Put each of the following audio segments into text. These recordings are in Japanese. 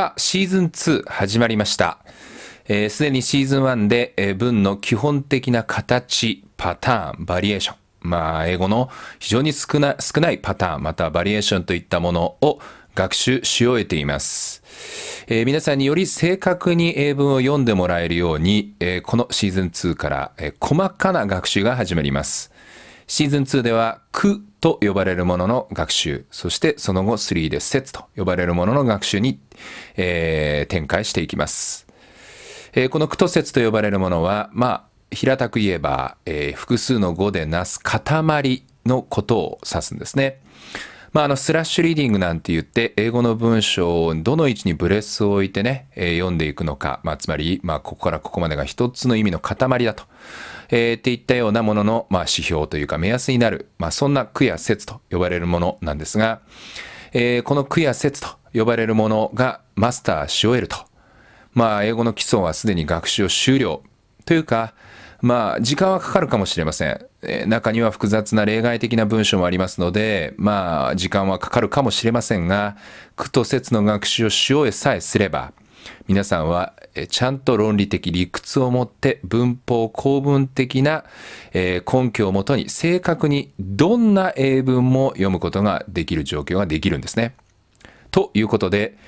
さあ、シーズン2始まりました。す、えー、で、にシーズン1で、えー、文の基本的な形、パターン、バリエーション。まあ、英語の非常に少な少ないパターン、またバリエーションといったものを学習し終えています。えー、皆さんにより正確に英文を読んでもらえるように、えー、このシーズン2から、えー、細かな学習が始まります。シーズン2では区と呼ばれるものの学習、そしてその後3で説と呼ばれるものの学習に、えー、展開していきます。えー、この区と説と呼ばれるものは、まあ、平たく言えば、えー、複数の語でなす塊のことを指すんですね。まあ、あのスラッシュリーディングなんて言って英語の文章をどの位置にブレスを置いてね、えー、読んでいくのか、まあ、つまり、まあ、ここからここまでが一つの意味の塊だとえー、っていったようなものの、まあ、指標というか目安になる、まあ、そんな区や説と呼ばれるものなんですが、えー、この区や説と呼ばれるものがマスターし終えると。まあ、英語の基礎はすでに学習を終了。というか、まあ、時間はかかるかもしれません。えー、中には複雑な例外的な文章もありますので、まあ、時間はかかるかもしれませんが、句と説の学習をし終えさえすれば、皆さんはちゃんと論理的理屈を持って文法公文的な根拠をもとに正確にどんな英文も読むことができる状況ができるんですね。ということで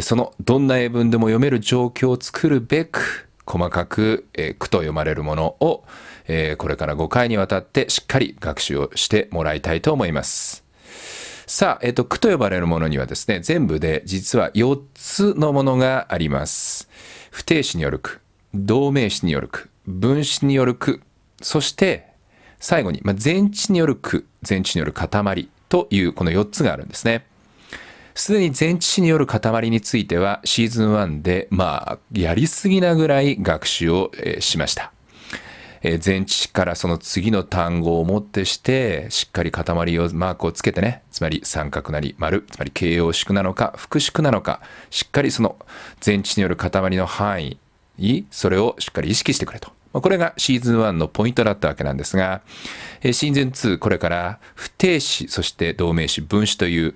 そのどんな英文でも読める状況を作るべく細かく句と読まれるものをこれから5回にわたってしっかり学習をしてもらいたいと思います。さあ、えっと、句と呼ばれるものにはですね、全部で実は4つのものがあります。不定詞による句、同名詞による句、分詞による句、そして最後に、まあ、前置による句、前置による塊というこの4つがあるんですね。すでに前置詞による塊についてはシーズン1でまあやりすぎなぐらい学習をしました。え前置詞からその次の単語をもってして、しっかり塊を、マークをつけてね、つまり三角なり丸、つまり形容詞なのか、副詞なのか、しっかりその前置詞による塊の範囲、それをしっかり意識してくれと。これがシーズン1のポイントだったわけなんですが、シーズン2、これから不定詞、そして同名詞、分詞という、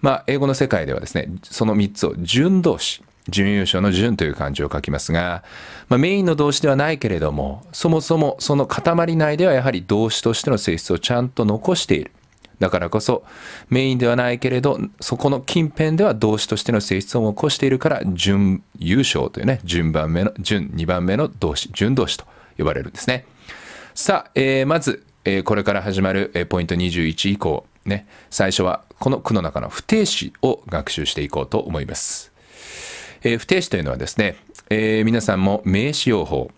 まあ、英語の世界ではですね、その3つを順動詞、準優勝の準という漢字を書きますが、まあ、メインの動詞ではないけれども、そもそもその塊内ではやはり動詞としての性質をちゃんと残している。だからこそ、メインではないけれど、そこの近辺では動詞としての性質を残しているから、準優勝というね、順番目の、準2番目の動詞、準動詞と呼ばれるんですね。さあ、えー、まず、えー、これから始まる、えー、ポイント21以降、ね、最初はこの句の中の不定詞を学習していこうと思います。えー、不定詞というのはですね、えー、皆さんも名詞用法、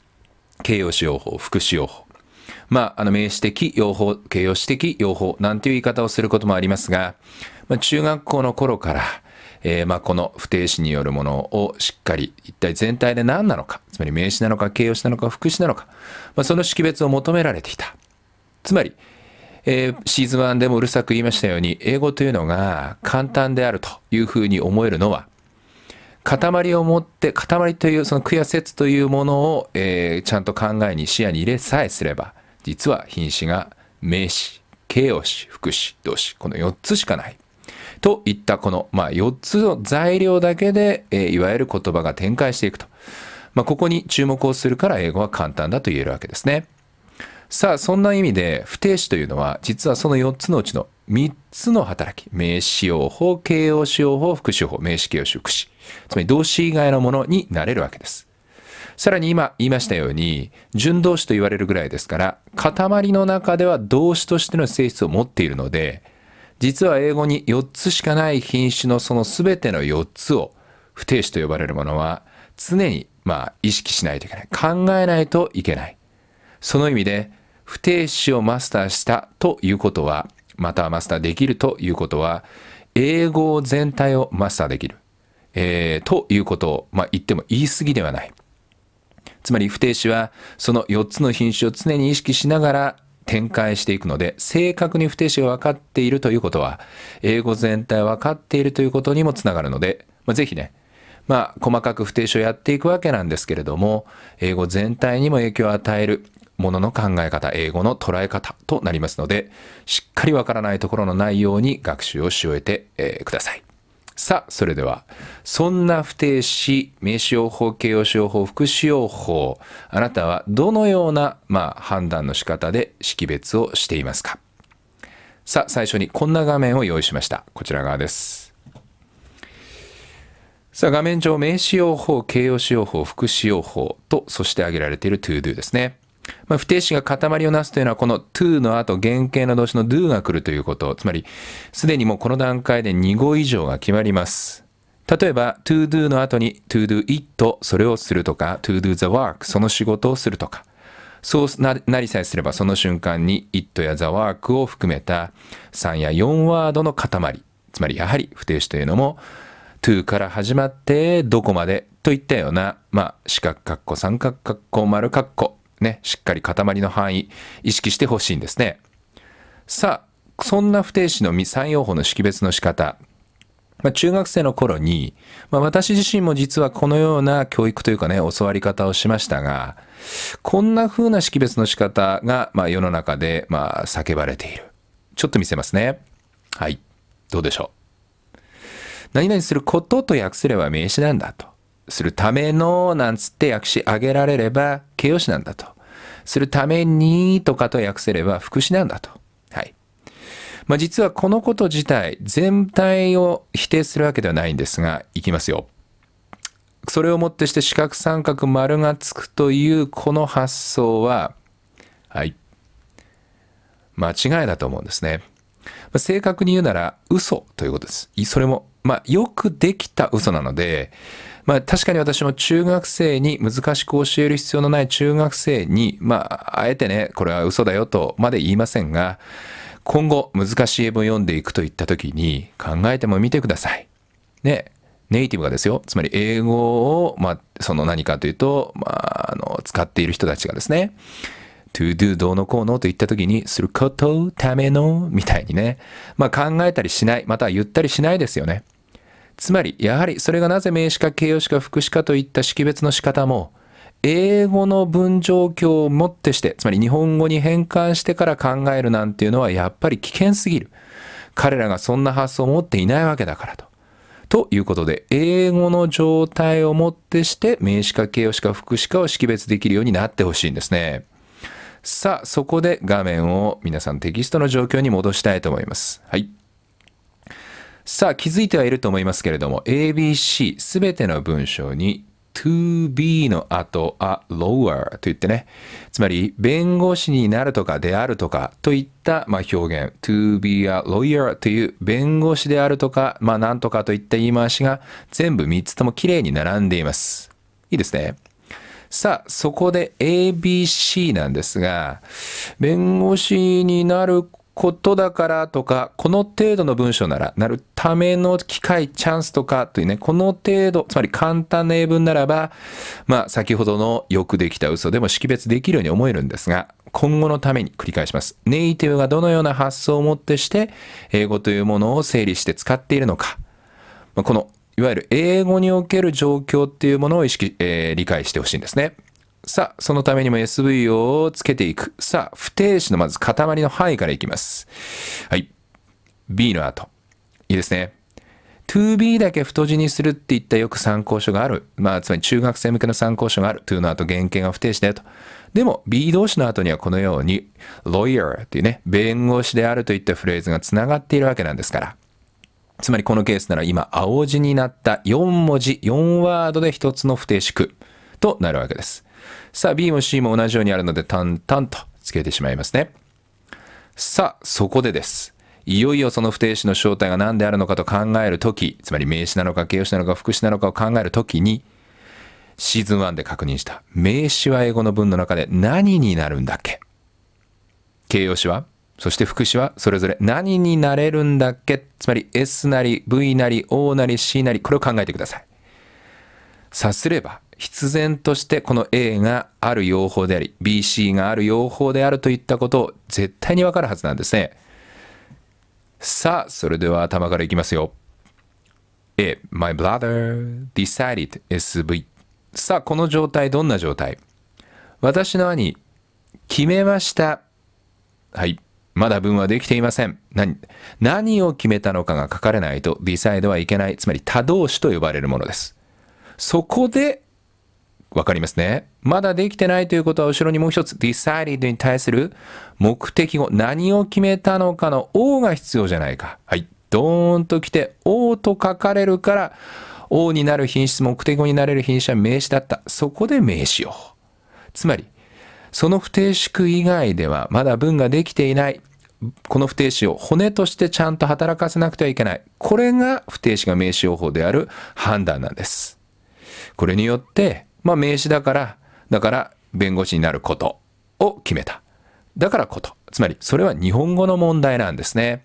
形容詞用法、副詞用法、まあ、あの名詞的用法、形容詞的用法なんていう言い方をすることもありますが、まあ、中学校の頃から、えー、まあこの不定詞によるものをしっかり一体全体で何なのか、つまり名詞なのか形容詞なのか副詞なのか、まあ、その識別を求められていた。つまり、えー、シーズン1でもうるさく言いましたように、英語というのが簡単であるというふうに思えるのは、塊を持って、塊という、その悔や説というものを、えー、ちゃんと考えに視野に入れさえすれば、実は品詞が名詞、形容詞、副詞、動詞、この4つしかない。といったこの、まあ、4つの材料だけで、えー、いわゆる言葉が展開していくと。まあ、ここに注目をするから英語は簡単だと言えるわけですね。さあ、そんな意味で、不定詞というのは、実はその4つのうちの3つの働き、名詞用法、形容詞用法、副詞用法、名詞形容詞、副詞。つまり動詞以外のものになれるわけです。さらに今言いましたように、準動詞と言われるぐらいですから、塊の中では動詞としての性質を持っているので、実は英語に4つしかない品種のその全ての4つを、不定詞と呼ばれるものは、常にまあ意識しないといけない。考えないといけない。その意味で、不定詞をマスターしたということは、またマスターできるということは、英語全体をマスターできる。えー、ということを、まあ、言っても言い過ぎではない。つまり不定詞はその4つの品種を常に意識しながら展開していくので、正確に不定詞が分かっているということは、英語全体分かっているということにもつながるので、まあ、ぜひね、まあ、細かく不定詞をやっていくわけなんですけれども、英語全体にも影響を与える、ものの考え方、英語の捉え方となりますので、しっかりわからないところのないように学習をし終えて、えー、ください。さあ、それでは、そんな不定詞、名詞用法、形容詞用法、副詞用法、あなたはどのような、まあ、判断の仕方で識別をしていますかさあ、最初にこんな画面を用意しました。こちら側です。さあ、画面上、名詞用法、形容詞用法、副詞用法と、そして挙げられている todo ですね。まあ、不定詞が塊をなすというのは、この to の後、原型の動詞の do が来るということ。つまり、すでにもうこの段階で2語以上が決まります。例えば、to do の後に to do it、それをするとか、to do the work、その仕事をするとか。そうなりさえすれば、その瞬間に it や the work を含めた3や4ワードの塊。つまり、やはり不定詞というのも、to から始まって、どこまでといったような、まあ、四角括弧、三角括弧、丸括弧、ね、しっかり塊の範囲意識してほしいんですね。さあ、そんな不定詞の三用法の識別の仕方。まあ、中学生の頃に、まあ、私自身も実はこのような教育というかね、教わり方をしましたが、こんな風な識別の仕方が、まあ、世の中で、まあ、叫ばれている。ちょっと見せますね。はい。どうでしょう。何々することと訳すれば名詞なんだと。するためのなんつって訳し上げられれば形容詞なんだと。するためにとかと訳せれば副詞なんだと。はい。まあ、実はこのこと自体全体を否定するわけではないんですが、いきますよ。それをもってして四角三角丸がつくというこの発想は、はい。間違いだと思うんですね。ま正確に言うなら嘘ということです。それも、まあ、よくできた嘘なので、まあ、確かに私も中学生に難しく教える必要のない中学生に、まあ、あえてね、これは嘘だよとまで言いませんが、今後難しい英文を読んでいくといった時に考えてもみてください。ね、ネイティブがですよ。つまり英語を、まあ、その何かというと、まあ、あの、使っている人たちがですね、to do どうのこうのといった時に、すること、ための、みたいにね、まあ考えたりしない、または言ったりしないですよね。つまり、やはりそれがなぜ名詞か形容詞か副詞かといった識別の仕方も、英語の文状況をもってして、つまり日本語に変換してから考えるなんていうのはやっぱり危険すぎる。彼らがそんな発想を持っていないわけだからと。ということで、英語の状態をもってして名詞か形容詞か副詞かを識別できるようになってほしいんですね。さあ、そこで画面を皆さんテキストの状況に戻したいと思います。はい。さあ、気づいてはいると思いますけれども、ABC すべての文章に to be の後、a lower と言ってね、つまり弁護士になるとかであるとかといったま表現、to be a lawyer という弁護士であるとか、まあなんとかといった言い回しが全部3つとも綺麗に並んでいます。いいですね。さあ、そこで ABC なんですが、弁護士になることだからとか、この程度の文章なら、なるための機会、チャンスとかというね、この程度、つまり簡単な英文ならば、まあ先ほどのよくできた嘘でも識別できるように思えるんですが、今後のために繰り返します。ネイティブがどのような発想をもってして、英語というものを整理して使っているのか、この、いわゆる英語における状況っていうものを意識、えー、理解してほしいんですね。さあ、そのためにも SV をつけていく。さあ、不定詞のまず塊の範囲からいきます。はい。B の後。いいですね。to b だけ太字にするっていったよく参考書がある。まあ、つまり中学生向けの参考書がある。いうの後原型が不定詞だよと。でも、B 動詞の後にはこのように、lawyer っていうね、弁護士であるといったフレーズが繋がっているわけなんですから。つまりこのケースなら今、青字になった4文字、4ワードで1つの不定詞句となるわけです。さあ、B も C も同じようにあるので、淡々とつけてしまいますね。さあ、そこでです。いよいよその不定詞の正体が何であるのかと考えるとき、つまり名詞なのか形容詞なのか副詞なのかを考えるときに、シーズン1で確認した名詞は英語の文の中で何になるんだっけ形容詞はそして副詞はそれぞれ何になれるんだっけつまり S なり V なり O なり C なりこれを考えてください。さすれば必然としてこの A がある用法であり、BC がある用法であるといったことを絶対にわかるはずなんですね。さあ、それでは頭からいきますよ。A、My brother decided SV。さあ、この状態、どんな状態私の兄、決めました。はい。まだ文はできていません。何、何を決めたのかが書かれないと decide はいけない。つまり多動詞と呼ばれるものです。そこでわかりますね。まだできてないということは後ろにもう一つ decided に対する目的語、何を決めたのかの O が必要じゃないか。はい。ドーンと来て O と書かれるから O になる品質、目的語になれる品質は名詞だった。そこで名詞を。つまり、その不定詞句以外ではまだ文ができていない。この不定詞を骨としてちゃんと働かせなくてはいけない。これが不定詞が名詞用法である判断なんです。これによってまあ名詞だから、だから弁護士になることを決めた。だからこと。つまり、それは日本語の問題なんですね。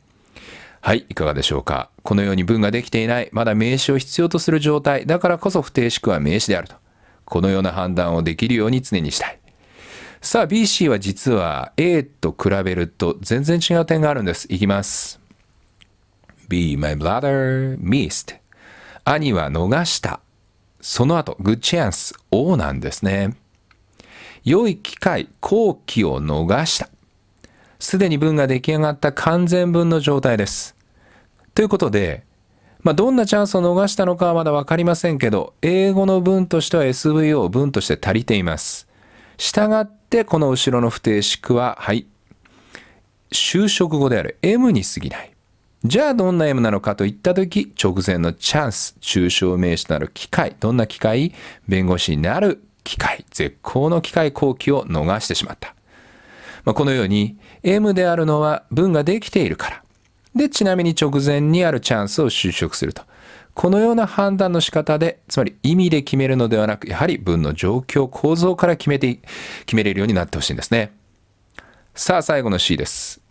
はい、いかがでしょうか。このように文ができていない、まだ名詞を必要とする状態、だからこそ不定式は名詞であると。このような判断をできるように常にしたい。さあ、BC は実は A と比べると全然違う点があるんです。いきます。B, my bladder, missed. 兄は逃した。その後、good chance、O なんですね。良い機会、好機を逃した。すでに文が出来上がった完全文の状態です。ということで、まあ、どんなチャンスを逃したのかはまだわかりませんけど、英語の文としては SVO 文として足りています。したがって、この後ろの不定式は、はい、就職語である M に過ぎない。じゃあどんな M なのかといった時、直前のチャンス、抽象名詞なる機会、どんな機会弁護士になる機会、絶好の機会後期を逃してしまった。まあ、このように、M であるのは文ができているから。で、ちなみに直前にあるチャンスを就職すると。このような判断の仕方で、つまり意味で決めるのではなく、やはり文の状況、構造から決めて、決めれるようになってほしいんですね。さあ、最後の C です。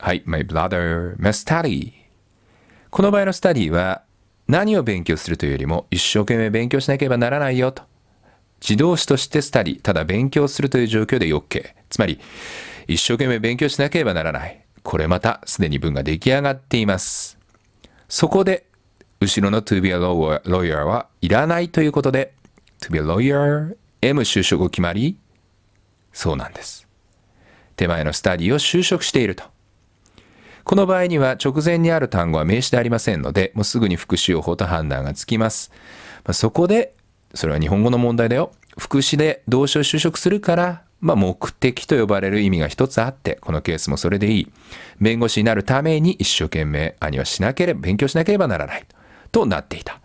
はい、my brother, my study. この場合の study は何を勉強するというよりも一生懸命勉強しなければならないよと。自動詞として study、ただ勉強するという状況で OK。つまり、一生懸命勉強しなければならない。これまたすでに文が出来上がっています。そこで、後ろの to be a lawyer はいらないということで、to be a lawyer, M 就職を決まり、そうなんです。手前の study を就職していると。この場合には直前にある単語は名詞でありませんので、もうすぐに副詞用法と判断がつきます。まあ、そこで、それは日本語の問題だよ。副詞で動詞を就職するから、まあ、目的と呼ばれる意味が一つあって、このケースもそれでいい。弁護士になるために一生懸命兄はしなければ、勉強しなければならない。となっていた。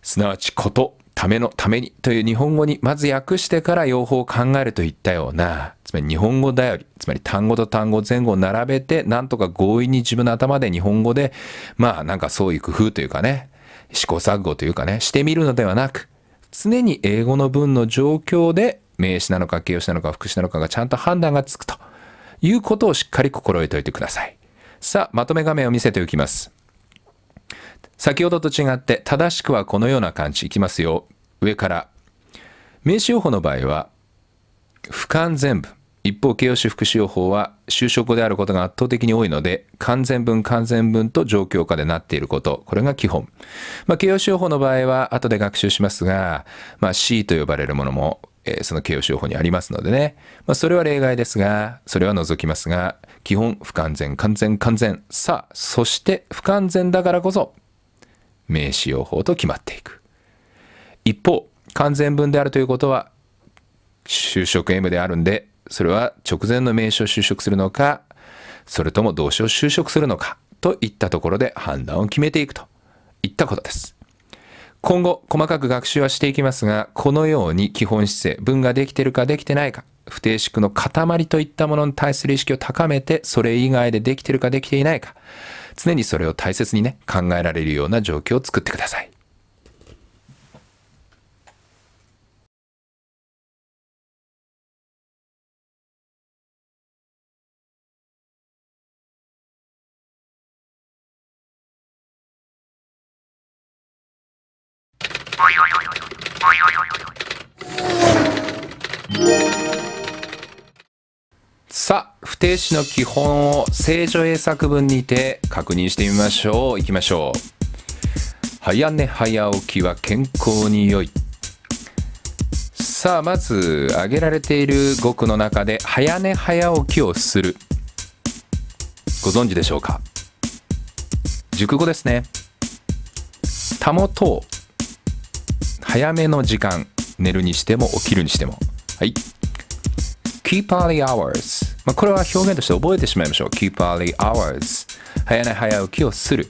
すなわち、ことためのためにという日本語にまず訳してから用法を考えるといったような、つまり日本語頼り、つまり単語と単語前後を並べて、なんとか強引に自分の頭で日本語で、まあなんかそういう工夫というかね、試行錯誤というかね、してみるのではなく、常に英語の文の状況で名詞なのか形容詞なのか副詞なのかがちゃんと判断がつくということをしっかり心得ておいてください。さあ、まとめ画面を見せておきます。先ほどと違って正しくはこのような感じいきますよ。上から。名詞用法の場合は、不完全文。一方、形容詞副詞用法は、就職であることが圧倒的に多いので、完全文、完全文と状況下でなっていること。これが基本。まあ、形容詞用法の場合は、後で学習しますが、まあ、C と呼ばれるものも、その形容詞用法にありますのでね。まあ、それは例外ですが、それは除きますが、基本、不完全、完全、完全。さあ、そして、不完全だからこそ、名詞用法と決まっていく。一方、完全文であるということは、就職 M であるんで、それは直前の名詞を就職するのか、それとも動詞を就職するのか、といったところで判断を決めていくといったことです。今後、細かく学習はしていきますが、このように基本姿勢、文ができてるかできてないか、不定式の塊といったものに対する意識を高めて、それ以外でできてるかできていないか、常にそれを大切にね、考えられるような状況を作ってください。静止の基本を正常英作文にて確認してみましょう。いきましょう。早寝早起きは健康に良い。さあ、まず挙げられている語句の中で早寝早起きをする。ご存知でしょうか熟語ですね。保とう。早めの時間。寝るにしても起きるにしても。はい。keep all the hours まあ、これは表現として覚えてしまいましょう。keep early hours。早寝早起きをする。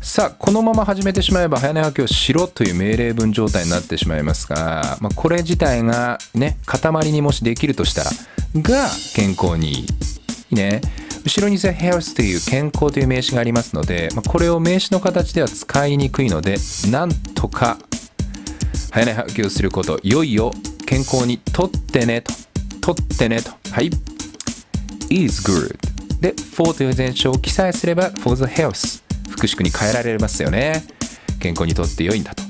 さあ、このまま始めてしまえば、早寝早起きをしろという命令文状態になってしまいますが、まあ、これ自体がね、塊にもしできるとしたら、が健康にいい。いいね。後ろに the health という健康という名詞がありますので、まあ、これを名詞の形では使いにくいので、なんとか、早寝早起きをすること、いよいよ健康にとってねと。とってねと。はい。is good で for という前兆を記載すれば for the health 副祝に変えられますよね健康にとって良いんだと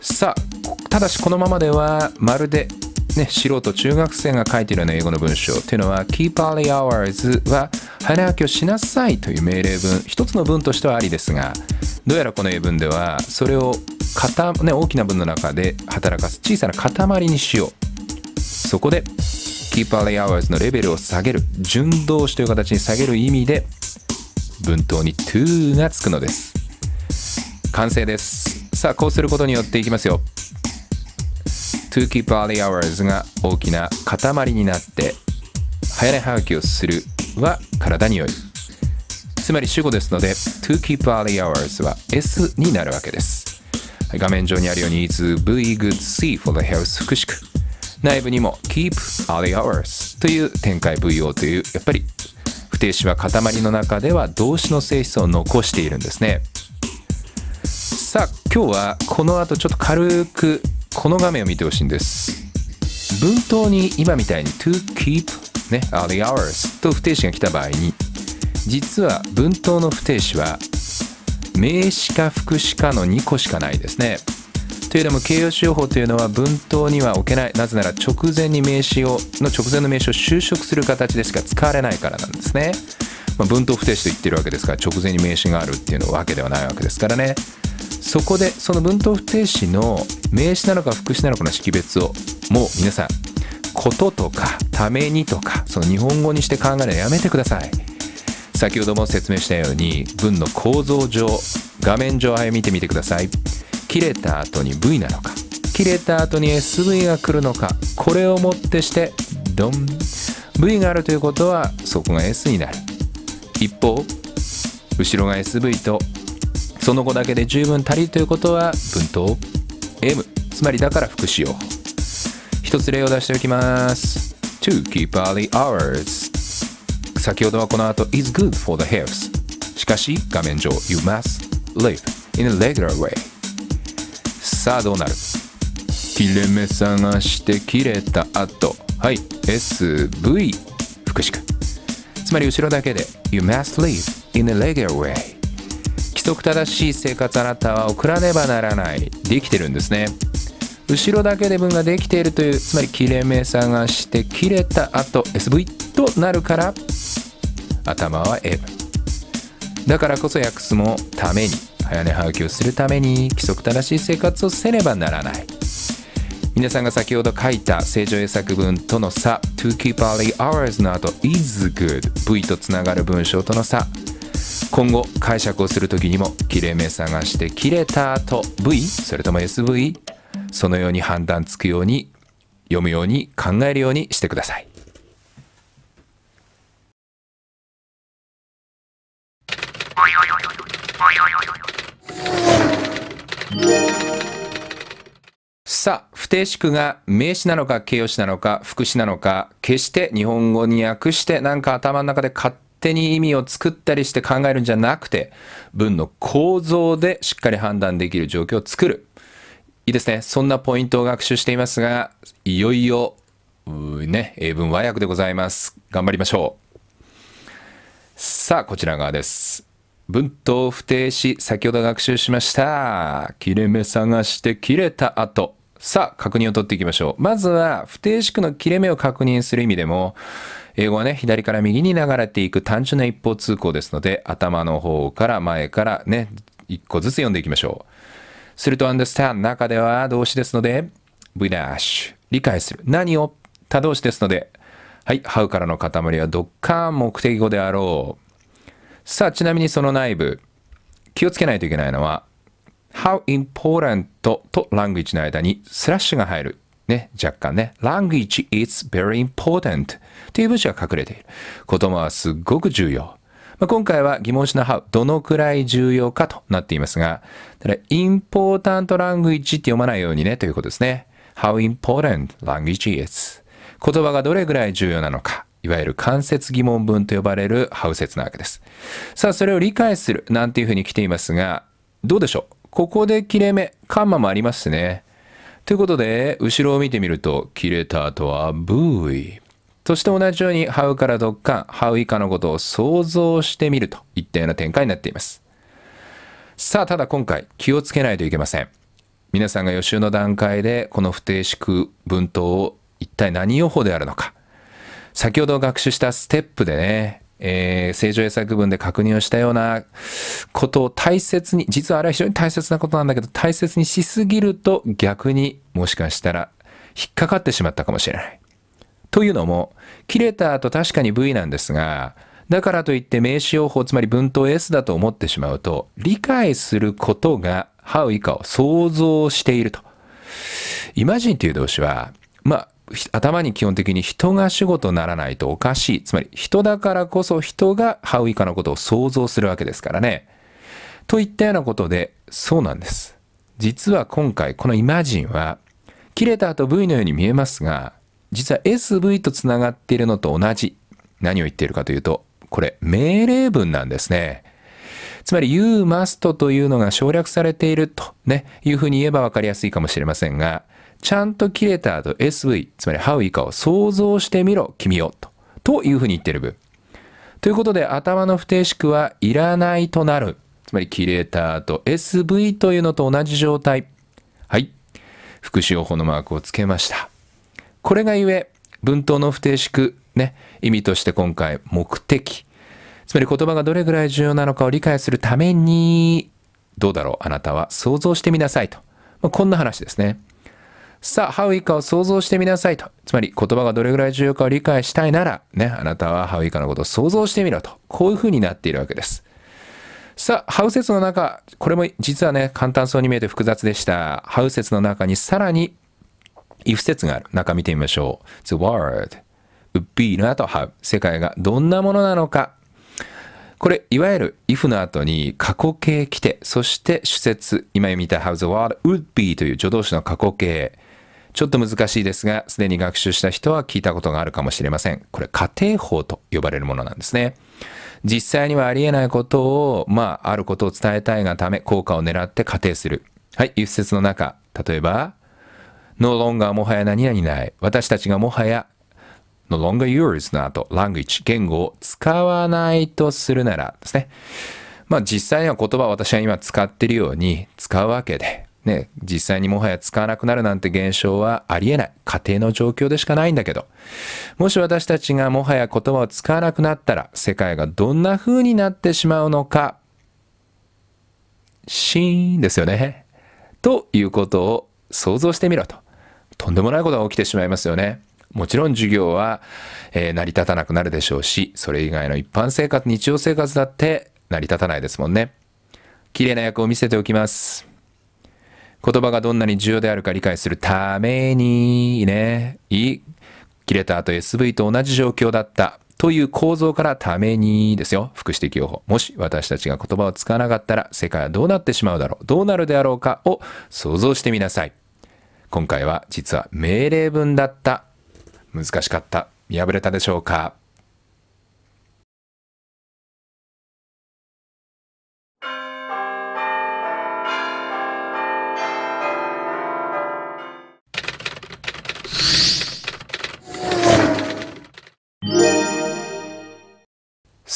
さあただしこのままではまるでね、素人中学生が書いているような英語の文章というのは Keep early hours は早起きをしなさいという命令文一つの文としてはありですがどうやらこの英文ではそれをね、大きな文の中で働かす小さな塊にしようそこでキーパーレイアワーズのレベルを下げる順動詞という形に下げる意味で文頭に to がつくのです完成ですさあこうすることによっていきますよ to keep early hours が大きな塊になって早寝早起きをするは体に良いつまり主語ですので to keep early hours は S になるわけです画面上にあるように is V good C for the health 福祉区内部にも Keep All Hours という展開 VO というやっぱり不定詞は塊の中では動詞の性質を残しているんですねさあ今日はこの後ちょっと軽くこの画面を見てほしいんです文頭に今みたいに to keep ね all the hours と不定詞が来た場合に実は文頭の不定詞は名詞か副詞かの2個しかないですねというのも形容詞用法というのは文頭には置けないなぜなら直前に名詞をの直前の名詞を修飾する形でしか使われないからなんですね、まあ、文頭不定詞と言ってるわけですから直前に名詞があるっていうのわけではないわけですからねそこでその文頭不定詞の名詞なのか副詞なのかの識別をもう皆さんこととかためにとかその日本語にして考えるのやめてください先ほども説明したように文の構造上画面上あれ見てみてください切れた後に V なのか切れた後に SV が来るのかこれをもってしてドン V があるということはそこが S になる一方後ろが SV とその後だけで十分足りということは文頭 M つまりだから副詞用一つ例を出しておきます To keep early hours 先ほどはこの後 is good for the health しかし画面上 You must live in a regular way さあどうなる切れ目探して切れた後はい SV 福祉君つまり後ろだけで You must live in a l e g u l a way 規則正しい生活あなたは送らねばならないできてるんですね後ろだけで文ができているというつまり切れ目探して切れた後 SV となるから頭は M だからこそ訳すもために早寝早起きをするために規則正しい生活をせねばならない皆さんが先ほど書いた正常英作文との差 to keep early hours の後 is good V とつながる文章との差今後解釈をする時にもきれいめ探して切れたと V それとも SV そのように判断つくように読むように考えるようにしてくださいさあ、不定詞句が名詞なのか形容詞なのか副詞なのか、決して日本語に訳してなんか頭の中で勝手に意味を作ったりして考えるんじゃなくて、文の構造でしっかり判断できる状況を作る。いいですね。そんなポイントを学習していますが、いよいよ、ね、英文和訳でございます。頑張りましょう。さあ、こちら側です。文頭不定詞、先ほど学習しました。切れ目探して切れた後。さあ、確認を取っていきましょう。まずは、不定詞句の切れ目を確認する意味でも、英語はね、左から右に流れていく単純な一方通行ですので、頭の方から前からね、一個ずつ読んでいきましょう。すると understand 中では動詞ですので V ダッシュ理解する何を他動詞ですのではい how からの塊はどっか目的語であろうさあ、ちなみにその内部、気をつけないといけないのは、how important と language の間にスラッシュが入る。ね、若干ね、language is very important という文字が隠れている。言葉はすっごく重要。まあ、今回は疑問詞の how、どのくらい重要かとなっていますが、ただ、important language って読まないようにね、ということですね。how important language is 言葉がどれくらい重要なのか。いわゆる間接疑問文と呼ばれるハウ説なわけです。さあ、それを理解するなんていうふうに来ていますが、どうでしょうここで切れ目、カンマもありますね。ということで、後ろを見てみると、切れた後はブーイ。そして同じように、ハウからドッカン、ハウ以下のことを想像してみるといったような展開になっています。さあ、ただ今回、気をつけないといけません。皆さんが予習の段階で、この不定式文頭を一体何予報であるのか、先ほど学習したステップでね、えー、正常英作文で確認をしたようなことを大切に、実はあれは非常に大切なことなんだけど、大切にしすぎると逆にもしかしたら引っかかってしまったかもしれない。というのも、切れた後確かに V なんですが、だからといって名詞用法、つまり文頭 S だと思ってしまうと、理解することが How 以下を想像していると。イマジンという動詞は、まあ、頭に基本的に人が主語とならないとおかしい。つまり人だからこそ人がハウイカのことを想像するわけですからね。といったようなことで、そうなんです。実は今回このイマジンは、切れた後 V のように見えますが、実は SV とつながっているのと同じ。何を言っているかというと、これ命令文なんですね。つまり you must というのが省略されているとね、いうふうに言えばわかりやすいかもしれませんが、ちゃんと切れた後 SV、つまり How 以下を想像してみろ、君よ、とというふうに言ってる部。ということで、頭の不定式はいらないとなる。つまり、キレーターと SV というのと同じ状態。はい。副詞用法のマークをつけました。これがゆえ、文頭の不定式、ね、意味として今回、目的。つまり言葉がどれぐらい重要なのかを理解するために、どうだろう、あなたは想像してみなさいと。まあ、こんな話ですね。さあ、ハウイカを想像してみなさいと。つまり、言葉がどれぐらい重要かを理解したいなら、ね、あなたはハウイカのことを想像してみろと。こういうふうになっているわけです。さあ、ハウ説の中、これも実はね、簡単そうに見えて複雑でした。ハウ説の中にさらに、イフ説がある。中見てみましょう。the world would be の後ハウ。世界がどんなものなのか。これ、いわゆる if の後に過去形来て、そして主説、今見た how the world would be という助動詞の過去形。ちょっと難しいですが、すでに学習した人は聞いたことがあるかもしれません。これ、仮定法と呼ばれるものなんですね。実際にはありえないことを、まあ、あることを伝えたいがため、効果を狙って仮定する。はい、一節の中。例えば、No longer もはや何々ない。私たちがもはや No longer yours の後、language 言語を使わないとするならですね。まあ実際には言葉を私は今使っているように使うわけで、ね、実際にもはや使わなくなるなんて現象はありえない。家庭の状況でしかないんだけど。もし私たちがもはや言葉を使わなくなったら、世界がどんな風になってしまうのか。シーンですよね。ということを想像してみろと。とんでもないことが起きてしまいますよね。もちろん授業は、えー、成り立たなくなるでしょうし、それ以外の一般生活、日常生活だって成り立たないですもんね。綺麗な役を見せておきます。言葉がどんなに重要であるか理解するために、ね、い、キレたーと SV と同じ状況だった。という構造からためにですよ。副祉的用法。もし私たちが言葉を使わなかったら世界はどうなってしまうだろう。どうなるであろうかを想像してみなさい。今回は実は命令文だった。難しかった。見破れたでしょうか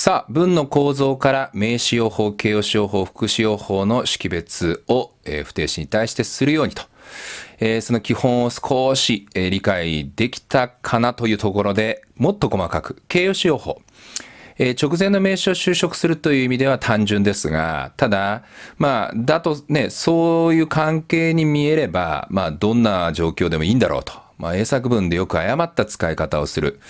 さあ、文の構造から名詞用法、形容詞用法、副詞用法の識別を、えー、不定詞に対してするようにと、えー、その基本を少し、えー、理解できたかなというところでもっと細かく、形容詞用法。えー、直前の名詞を就職するという意味では単純ですが、ただ、まあ、だとね、そういう関係に見えれば、まあ、どんな状況でもいいんだろうと。まあ、英作文でよく誤った使い方をする。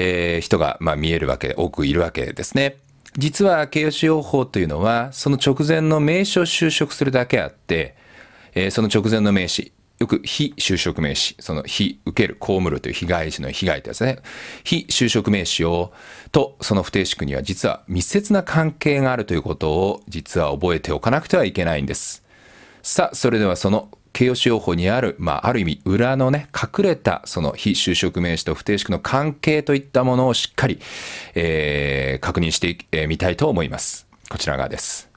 えー、人が、まあ、見えるわけ、多くいるわけですね。実は形容詞用法というのは、その直前の名詞を修飾するだけあって、えー、その直前の名詞、よく非就職名詞、その非受ける、被るという被害者の被害ってですね、非就職名詞をとその不定式には実は密接な関係があるということを実は覚えておかなくてはいけないんです。さあ、それではその形容詞用法にある、まあ、ある意味裏のね、隠れたその非就職名詞と不定式の関係といったものをしっかり、えー、確認してみたいと思います。こちら側です。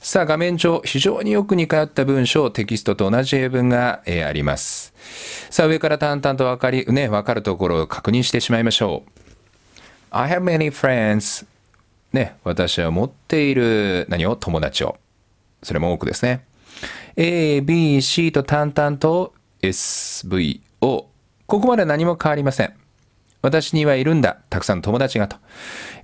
さあ、画面上、非常によく似通った文章、テキストと同じ英文が、えー、あります。さあ、上から淡々とわかり、ね、わかるところを確認してしまいましょう。I have many friends. ね、私は持っている何を友達を。それも多くですね。A、B、C と淡々と S、V、O。ここまで何も変わりません。私にはいるんだ、たくさんの友達がと。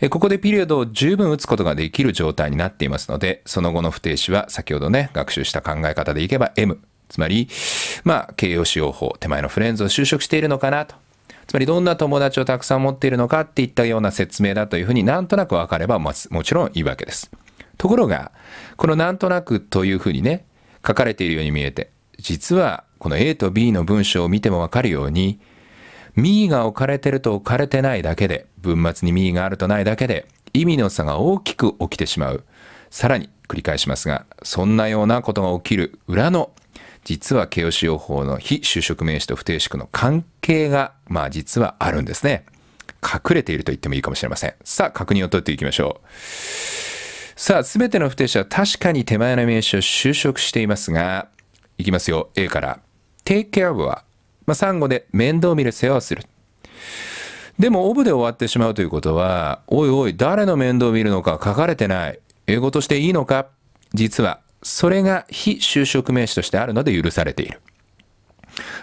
えここでピリオドを十分打つことができる状態になっていますので、その後の不定詞は先ほどね、学習した考え方でいけば M。つまり、まあ、形容詞用法、手前のフレンズを就職しているのかなと。つまり、どんな友達をたくさん持っているのかっていったような説明だというふうになんとなくわかれば、もちろんいいわけです。ところが、このなんとなくというふうにね、書かれているように見えて、実はこの A と B の文章を見てもわかるように、ミーが置かれてると置かれてないだけで、文末にミーがあるとないだけで、意味の差が大きく起きてしまう。さらに繰り返しますが、そんなようなことが起きる裏の、実は形容詞用法の非就職名詞と不定詞の関係が、まあ実はあるんですね。隠れていると言ってもいいかもしれません。さあ、確認を取っていきましょう。さあ、すべての不定詞は確かに手前の名詞を修飾していますが、いきますよ。A から。take care of は、まあ、産後で面倒見る世話をする。でも、オブで終わってしまうということは、おいおい、誰の面倒を見るのか書かれてない。英語としていいのか実は、それが非就職名詞としてあるので許されている。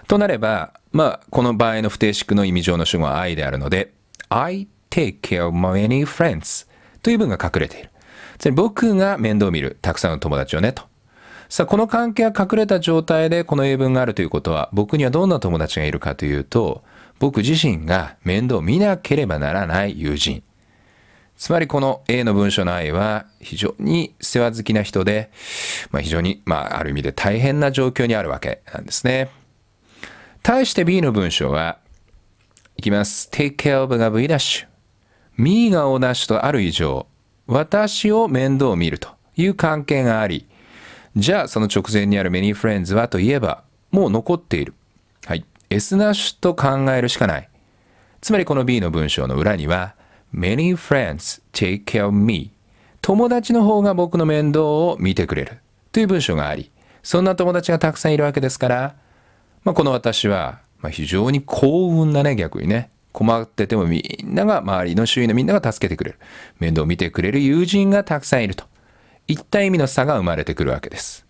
となれば、まあ、この場合の不定式の意味上の主語は I であるので、I take care of many friends という文が隠れている。つまり僕が面倒見る、たくさんの友達をね、と。さあ、この関係が隠れた状態でこの英文があるということは、僕にはどんな友達がいるかというと、僕自身が面倒見なければならない友人。つまりこの A の文章の愛は非常に世話好きな人で、まあ、非常に、まあ、ある意味で大変な状況にあるわけなんですね。対して B の文章は、いきます。take care of が V ダッシュ。me が O ダッシュとある以上、私を面倒を見るという関係があり、じゃあその直前にある many friends はといえば、もう残っている。はい。S なしと考えるしかない。つまりこの B の文章の裏には、many friends take care of me 友達の方が僕の面倒を見てくれるという文章があり、そんな友達がたくさんいるわけですから、まあ、この私は、まあ、非常に幸運なね、逆にね、困っててもみんなが、周りの周囲のみんなが助けてくれる。面倒を見てくれる友人がたくさんいると。いった意味の差が生まれてくるわけです。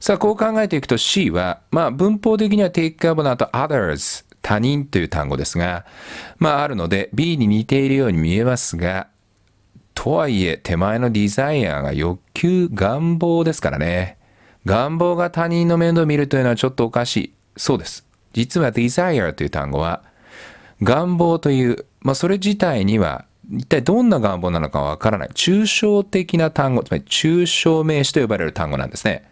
さあ、こう考えていくと C は、まあ、文法的には take care of の後 others 他人という単語ですが、まああるので B に似ているように見えますが、とはいえ手前のデザイアが欲求、願望ですからね。願望が他人の面倒を見るというのはちょっとおかしい。そうです。実は desire という単語は願望という、まあ、それ自体には一体どんな願望なのかわからない。抽象的な単語、つまり抽象名詞と呼ばれる単語なんですね。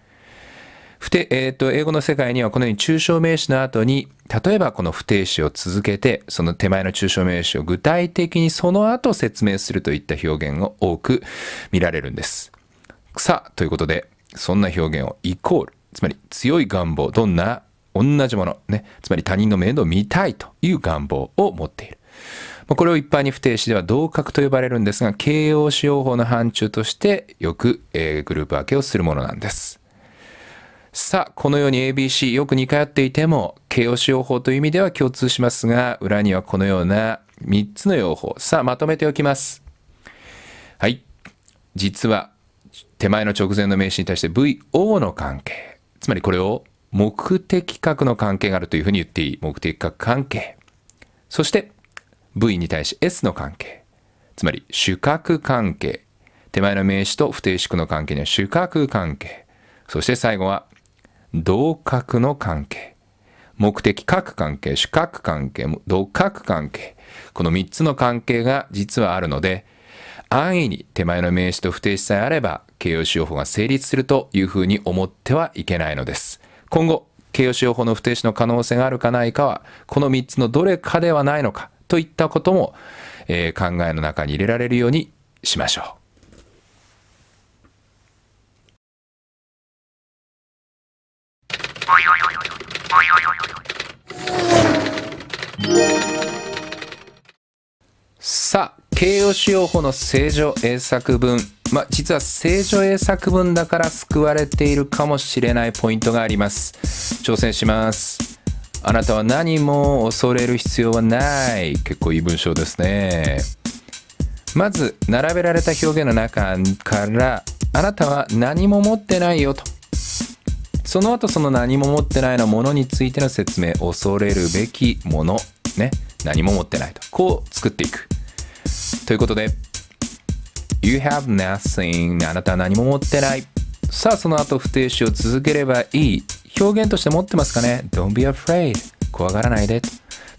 不定、えっ、ー、と、英語の世界にはこのように抽象名詞の後に、例えばこの不定詞を続けて、その手前の抽象名詞を具体的にその後説明するといった表現が多く見られるんです。さあ、ということで、そんな表現をイコール、つまり強い願望、どんな同じもの、ね、つまり他人の面倒を見たいという願望を持っている。これを一般に不定詞では同格と呼ばれるんですが、形容詞用法の範疇としてよく、えー、グループ分けをするものなんです。さあ、このように ABC よく似通っていても、形容詞用法という意味では共通しますが、裏にはこのような3つの用法。さあ、まとめておきます。はい。実は、手前の直前の名詞に対して VO の関係。つまりこれを目的核の関係があるというふうに言っていい。目的核関係。そして V に対し S の関係。つまり主格関係。手前の名詞と不定詞句の関係には主格関係。そして最後は同格の関係。目的各関係、主格関係、同格関係。この3つの関係が実はあるので、安易に手前の名詞と不定詞さえあれば形容詞用法が成立するというふうに思ってはいけないのです。今後、形容使用法の不定詞の可能性があるかないかは、この3つのどれかではないのかといったことも、えー、考えの中に入れられるようにしましょう。さあ、形容使用法の正常英作文まあ、実は聖女英作文だから救われているかもしれないポイントがあります挑戦しますあなたは何も恐れる必要はない結構いい文章ですねまず並べられた表現の中からあなたは何も持ってないよとその後その何も持ってないのものについての説明恐れるべきものね何も持ってないとこう作っていくということで You have nothing あなたは何も持ってないさあその後不定詞を続ければいい表現として持ってますかね Don't be afraid 怖がらないでとい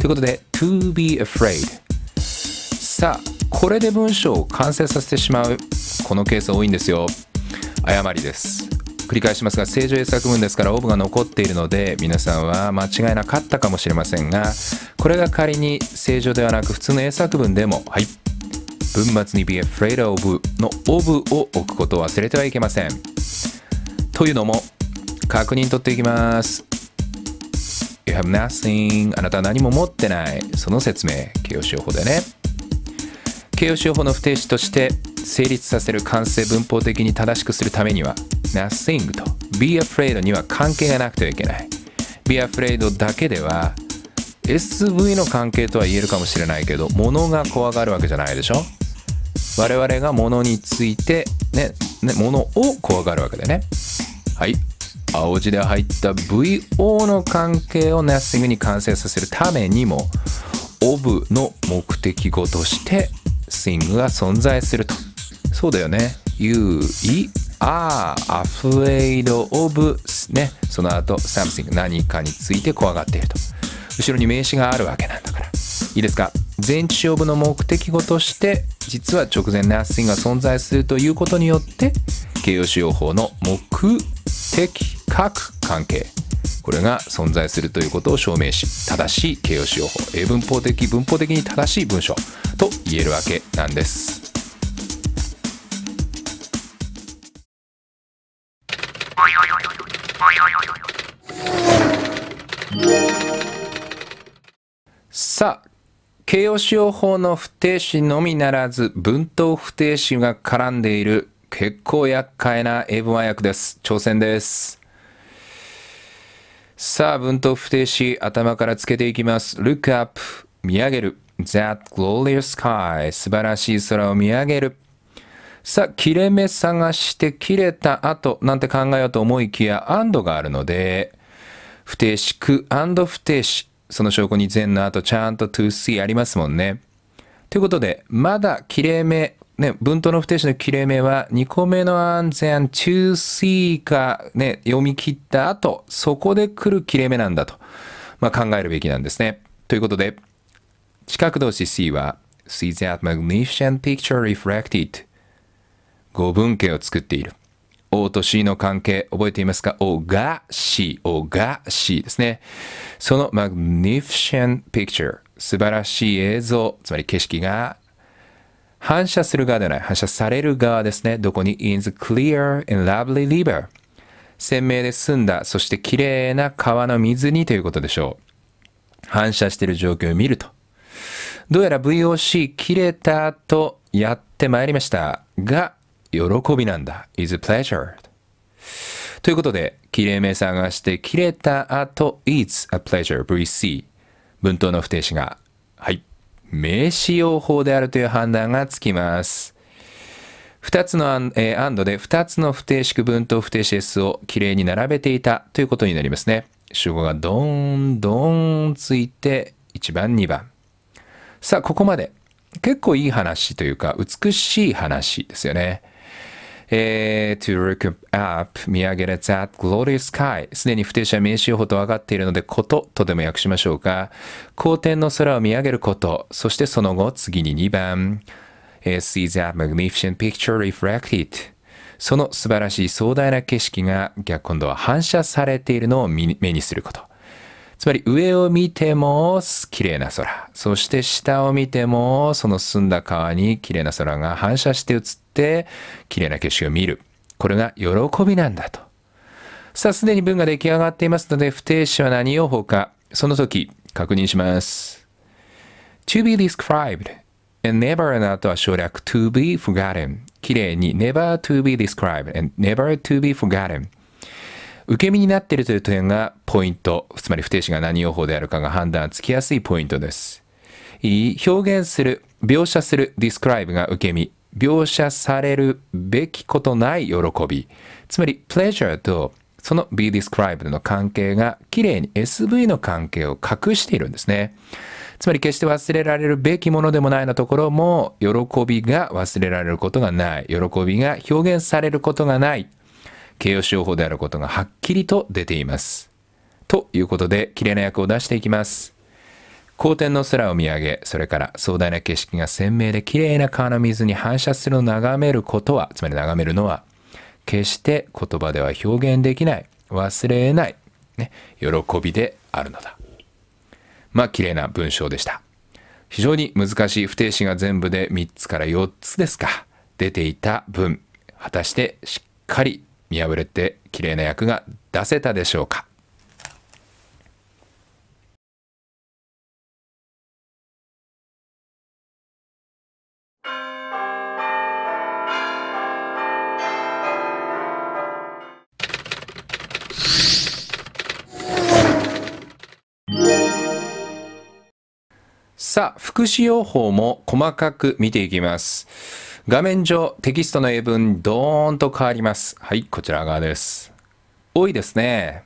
うことで To be afraid さあこれで文章を完成させてしまうこのケース多いんですよ誤りです繰り返しますが正常英作文ですからオーブが残っているので皆さんは間違いなかったかもしれませんがこれが仮に正常ではなく普通の英作文でもはい文末に be afraid of の of を置くことを忘れてはいけません。というのも、確認取っていきます。You have nothing. あなたは何も持ってない。その説明、形容詞法でね。形容詞法の不定詞として成立させる完成文法的に正しくするためには nothing と be afraid には関係がなくてはいけない be afraid だけでは SV の関係とは言えるかもしれないけど物が怖がるわけじゃないでしょ我々が物についてね、ね、物を怖がるわけだね。はい。青字で入った VO の関係をナッシングに完成させるためにも、オブの目的語としてスイ i n g が存在すると。そうだよね。you, e, are, afraid of ね。その後 something 何かについて怖がっていると。後ろに名詞があるわけなんだから。いいですか前置勝の目的語として実は直前の発信が存在するということによって形容詞用法の目的各関係これが存在するということを証明し正しい形容詞用法英文法的文法的に正しい文章と言えるわけなんです。さあ形容詞用法の不定詞のみならず、文頭不定詞が絡んでいる結構厄介な英文和訳です。挑戦です。さあ、文頭不定詞、頭からつけていきます。look up、見上げる。that glorious sky、素晴らしい空を見上げる。さあ、切れ目探して切れた後なんて考えようと思いきや、and があるので、不定詞、く and 不定詞、その証拠に善の後ちゃんと to see ありますもんね。ということで、まだ切れ目、ね、文頭の不定詞の切れ目は2個目の安全 to see か、ね、読み切った後、そこで来る切れ目なんだと、まあ、考えるべきなんですね。ということで、近く動詞 C は see that magnificent picture reflected 語文形を作っている。O と C の関係、覚えていますか ?O が C、O が C ですね。その magnificent picture、素晴らしい映像、つまり景色が反射する側ではない、反射される側ですね。どこに i n the clear and lovely river。鮮明で澄んだ、そして綺麗な川の水にということでしょう。反射している状況を見ると。どうやら VOC 切れたとやってまいりましたが、喜びなんだ。is pleasure. ということで、きれいめ探して切れた後、is a pleasure, VC。文頭の不定詞が、はい、名詞用法であるという判断がつきます。2つのアン,、えー、ンドで2つの不定式文と不定詞 S をきれいに並べていたということになりますね。主語がどんどんついて1番2番。さあ、ここまで。結構いい話というか、美しい話ですよね。えー、to look up 見上げる that glorious sky すでに不定者名詞用法と分かっているのでこととでも訳しましょうか光天の空を見上げることそしてその後次に2番、えー、see that magnificent picture reflected その素晴らしい壮大な景色が逆今度は反射されているのを目にすることつまり上を見ても綺麗な空。そして下を見てもその澄んだ川に綺麗な空が反射して映っって綺麗な景色を見る。これが喜びなんだと。さあ、すでに文が出来上がっていますので、不定詞は何用法か、その時、確認します。to be described and never の後は省略 to be forgotten 綺麗に never to be described and never to be forgotten 受け身になっているという点がポイントつまり不定詞が何用法であるかが判断つきやすいポイントです表現する描写する describe が受け身描写されるべきことない喜び。つまり、pleasure とその be described の関係が綺麗に SV の関係を隠しているんですね。つまり決して忘れられるべきものでもないのところも、喜びが忘れられることがない。喜びが表現されることがない。形容詞用法であることがはっきりと出ています。ということで、綺麗な役を出していきます。荒天の空を見上げ、それから壮大な景色が鮮明で綺麗な川の水に反射するのを眺めることは、つまり眺めるのは、決して言葉では表現できない、忘れない、ね、喜びであるのだ。まあ、綺麗な文章でした。非常に難しい不定詞が全部で3つから4つですか。出ていた文、果たしてしっかり見破れて綺麗な役が出せたでしょうか。さあ、副詞用法も細かく見ていきます。画面上、テキストの英文、ドーンと変わります。はい、こちら側です。多いですね。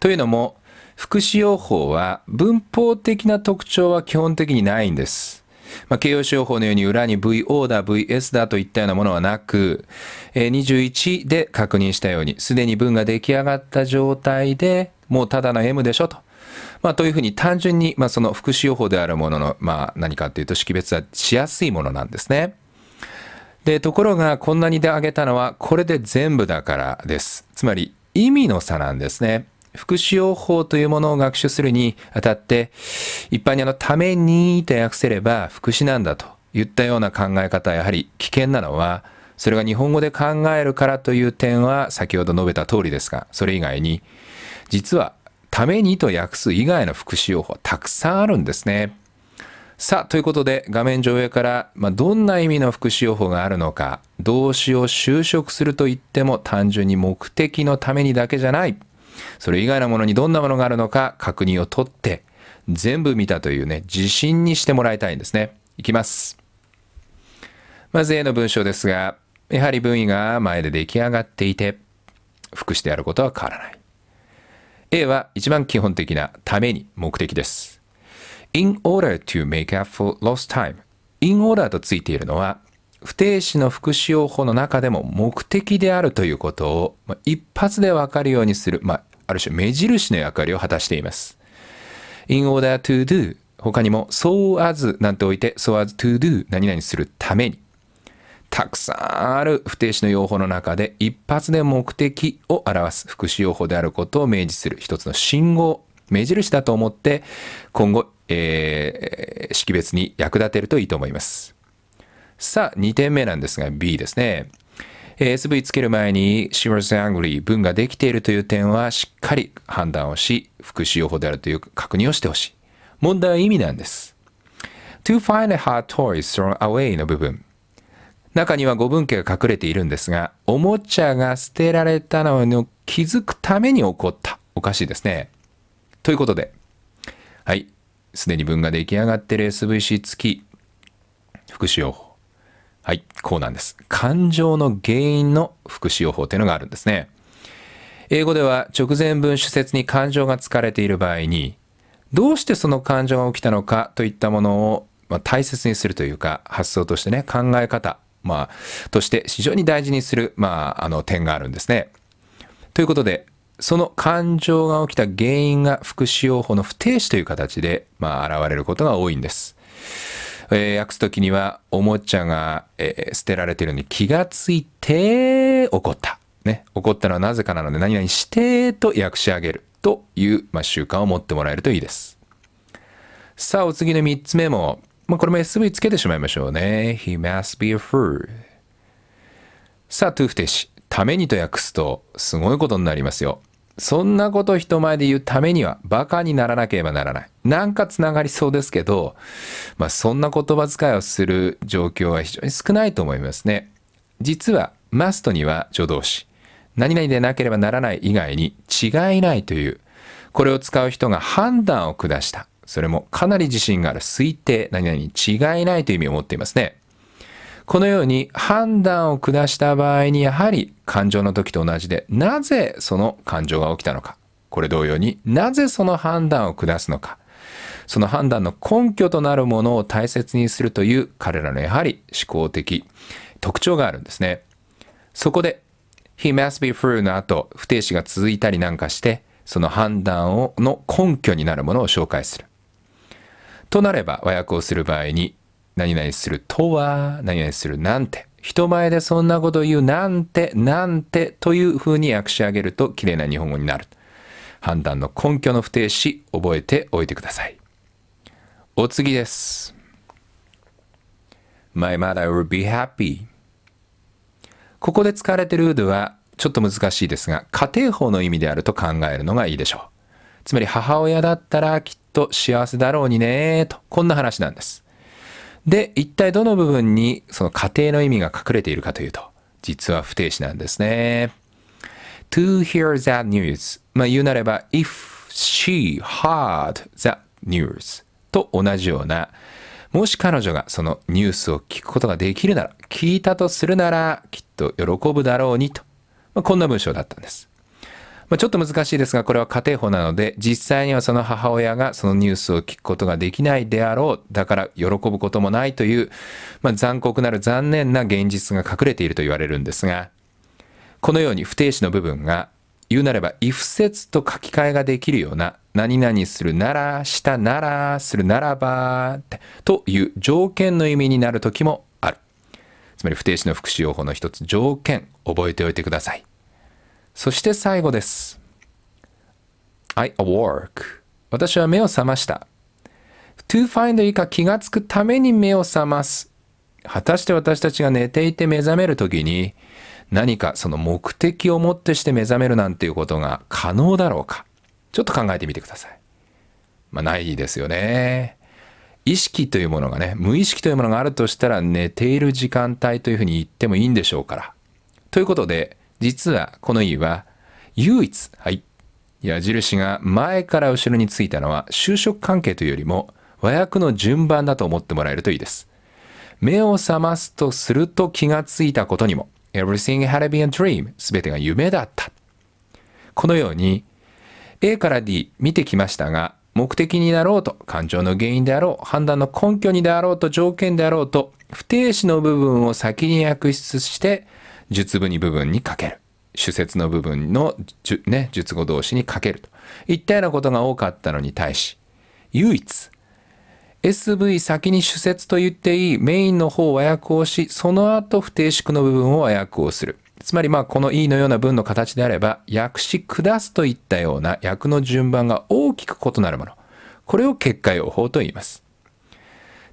というのも、福祉用法は文法的な特徴は基本的にないんです。まあ、形容詞用法のように裏に VO だ VS だといったようなものはなく、え21で確認したように、すでに文が出来上がった状態でもうただの M でしょと。まあ、というふうに単純に、まあ、その福祉予報であるものの、まあ、何かっていうと識別はしやすいものなんですね。で、ところがこんなにで挙げたのはこれで全部だからです。つまり意味の差なんですね。福祉用法というものを学習するにあたって、一般にあの、ためにと訳せれば福祉なんだと言ったような考え方はやはり危険なのは、それが日本語で考えるからという点は先ほど述べた通りですが、それ以外に、実はためにと訳す以外の副詞用法たくさんあるんですね。さあ、ということで画面上上から、まあ、どんな意味の副詞用法があるのか、動詞を就職すると言っても単純に目的のためにだけじゃない。それ以外のものにどんなものがあるのか確認をとって、全部見たというね、自信にしてもらいたいんですね。いきます。まず A の文章ですが、やはり文意が前で出来上がっていて、副詞であることは変わらない。A は一番基本的なために目的です。in order to make up for lost time in order とついているのは不定詞の副詞用法の中でも目的であるということを、まあ、一発でわかるようにする、まあ、ある種目印の役割を果たしています。in order to do 他にも so as なんておいて so as to do 何々するためにたくさんある不定詞の用法の中で一発で目的を表す副詞用法であることを明示する一つの信号目印だと思って今後、えー、識別に役立てるといいと思いますさあ2点目なんですが B ですね SV つける前に she was angry 文ができているという点はしっかり判断をし副詞用法であるという確認をしてほしい問題は意味なんです to find her toys thrown away の部分中には五分家が隠れているんですが、おもちゃが捨てられたのを気づくために起こった。おかしいですね。ということで、はい。すでに文が出来上がってる SVC 付き福祉用法。はい。こうなんです。感情の原因の福祉用法というのがあるんですね。英語では直前文主節に感情が疲れている場合に、どうしてその感情が起きたのかといったものを、まあ、大切にするというか、発想としてね、考え方まあ、として非常に大事にする、まあ、あの点があるんですね。ということで、その感情が起きた原因が副使用法の不定詞という形で、まあ、現れることが多いんです。えー、訳す時には、おもちゃが、えー、捨てられているのに気がついて怒った。ね、怒ったのはなぜかなので、何々してと訳し上げるという、まあ、習慣を持ってもらえるといいです。さあ、お次の3つ目も、まあ、これも SV つけてしまいましょうね。He must be a fool. さあ、トゥーフテシ。ためにと訳すと、すごいことになりますよ。そんなこと人前で言うためには、バカにならなければならない。なんかつながりそうですけど、まあ、そんな言葉遣いをする状況は非常に少ないと思いますね。実は、マストには助動詞。何々でなければならない以外に違いないという、これを使う人が判断を下した。それもかなり自信がある推定何々に違いないという意味を持っていますね。このように判断を下した場合にやはり感情の時と同じでなぜその感情が起きたのか。これ同様になぜその判断を下すのか。その判断の根拠となるものを大切にするという彼らのやはり思考的特徴があるんですね。そこで he must be true の後不定詞が続いたりなんかしてその判断をの根拠になるものを紹介する。となれば和訳をする場合に何々するとは何々するなんて人前でそんなこと言うなんてなんてという風に訳し上げると綺麗な日本語になる判断の根拠の不定詞覚えておいてくださいお次です My mother will be happy ここで使われているルードはちょっと難しいですが家庭法の意味であると考えるのがいいでしょうつまり母親だったらきっと幸せだろうにねと、こんな話なんです。で、一体どの部分にその家庭の意味が隠れているかというと、実は不定詞なんですね。to hear that news まあ言うなれば if she heard that news と同じようなもし彼女がそのニュースを聞くことができるなら聞いたとするならきっと喜ぶだろうにと、まあ、こんな文章だったんですまあ、ちょっと難しいですが、これは家庭法なので、実際にはその母親がそのニュースを聞くことができないであろう。だから喜ぶこともないという、まあ、残酷なる残念な現実が隠れていると言われるんですが、このように不定詞の部分が、言うなれば、if 説と書き換えができるような、何々するなら、したなら、するならば、という条件の意味になる時もある。つまり不定詞の復習用法の一つ、条件、覚えておいてください。そして最後です。I awoke. 私は目を覚ました。to find 以下気がつくために目を覚ます。果たして私たちが寝ていて目覚めるときに何かその目的をもってして目覚めるなんていうことが可能だろうか。ちょっと考えてみてください。まあ、ないですよね。意識というものがね、無意識というものがあるとしたら寝ている時間帯というふうに言ってもいいんでしょうから。ということで、実はこの家は唯一、はい、矢印が前から後ろについたのは就職関係というよりも和訳の順番だと思ってもらえるといいです。目を覚ますとすると気がついたことにも Everything had been a dream 全てが夢だった。このように A から D 見てきましたが目的になろうと感情の原因であろう判断の根拠にであろうと条件であろうと不定詞の部分を先に訳出して術部に部分にかける。主節の部分の、ね、術語同士にかけると。いったようなことが多かったのに対し、唯一、SV 先に主節と言っていいメインの方を和訳をし、その後不定式の部分を和訳をする。つまりまあこの E のような文の形であれば、訳し下すといったような訳の順番が大きく異なるもの。これを結果用法と言います。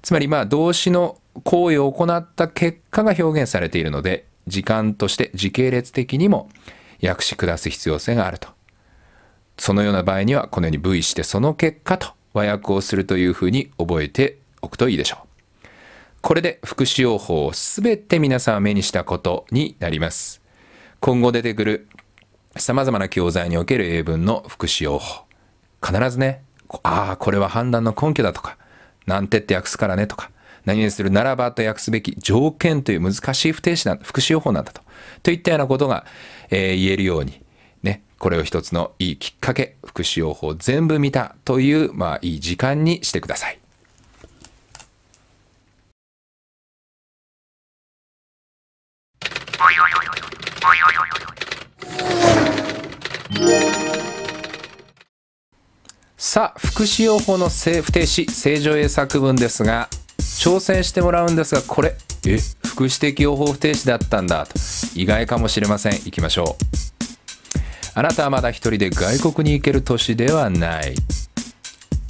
つまりまあ動詞の行為を行った結果が表現されているので、時間として時系列的にも訳し下す必要性があると。そのような場合にはこのように V してその結果と和訳をするというふうに覚えておくといいでしょう。これで副詞用法をすべて皆さんは目にしたことになります。今後出てくる様々な教材における英文の副詞用法。必ずね、ああ、これは判断の根拠だとか、なんてって訳すからねとか、何々するならばと訳すべき条件という難しい不定詞なんだ、副詞予報なんだと。といったようなことが、えー、言えるように、ね、これを一つのいいきっかけ、副詞用法全部見たという、まあいい時間にしてください。さあ、副詞用法の不定詞、正常英作文ですが、挑戦してもらうんですがこれえ福祉的予報不停止だったんだと意外かもしれませんいきましょうあなたはまだ一人で外国に行ける年ではない、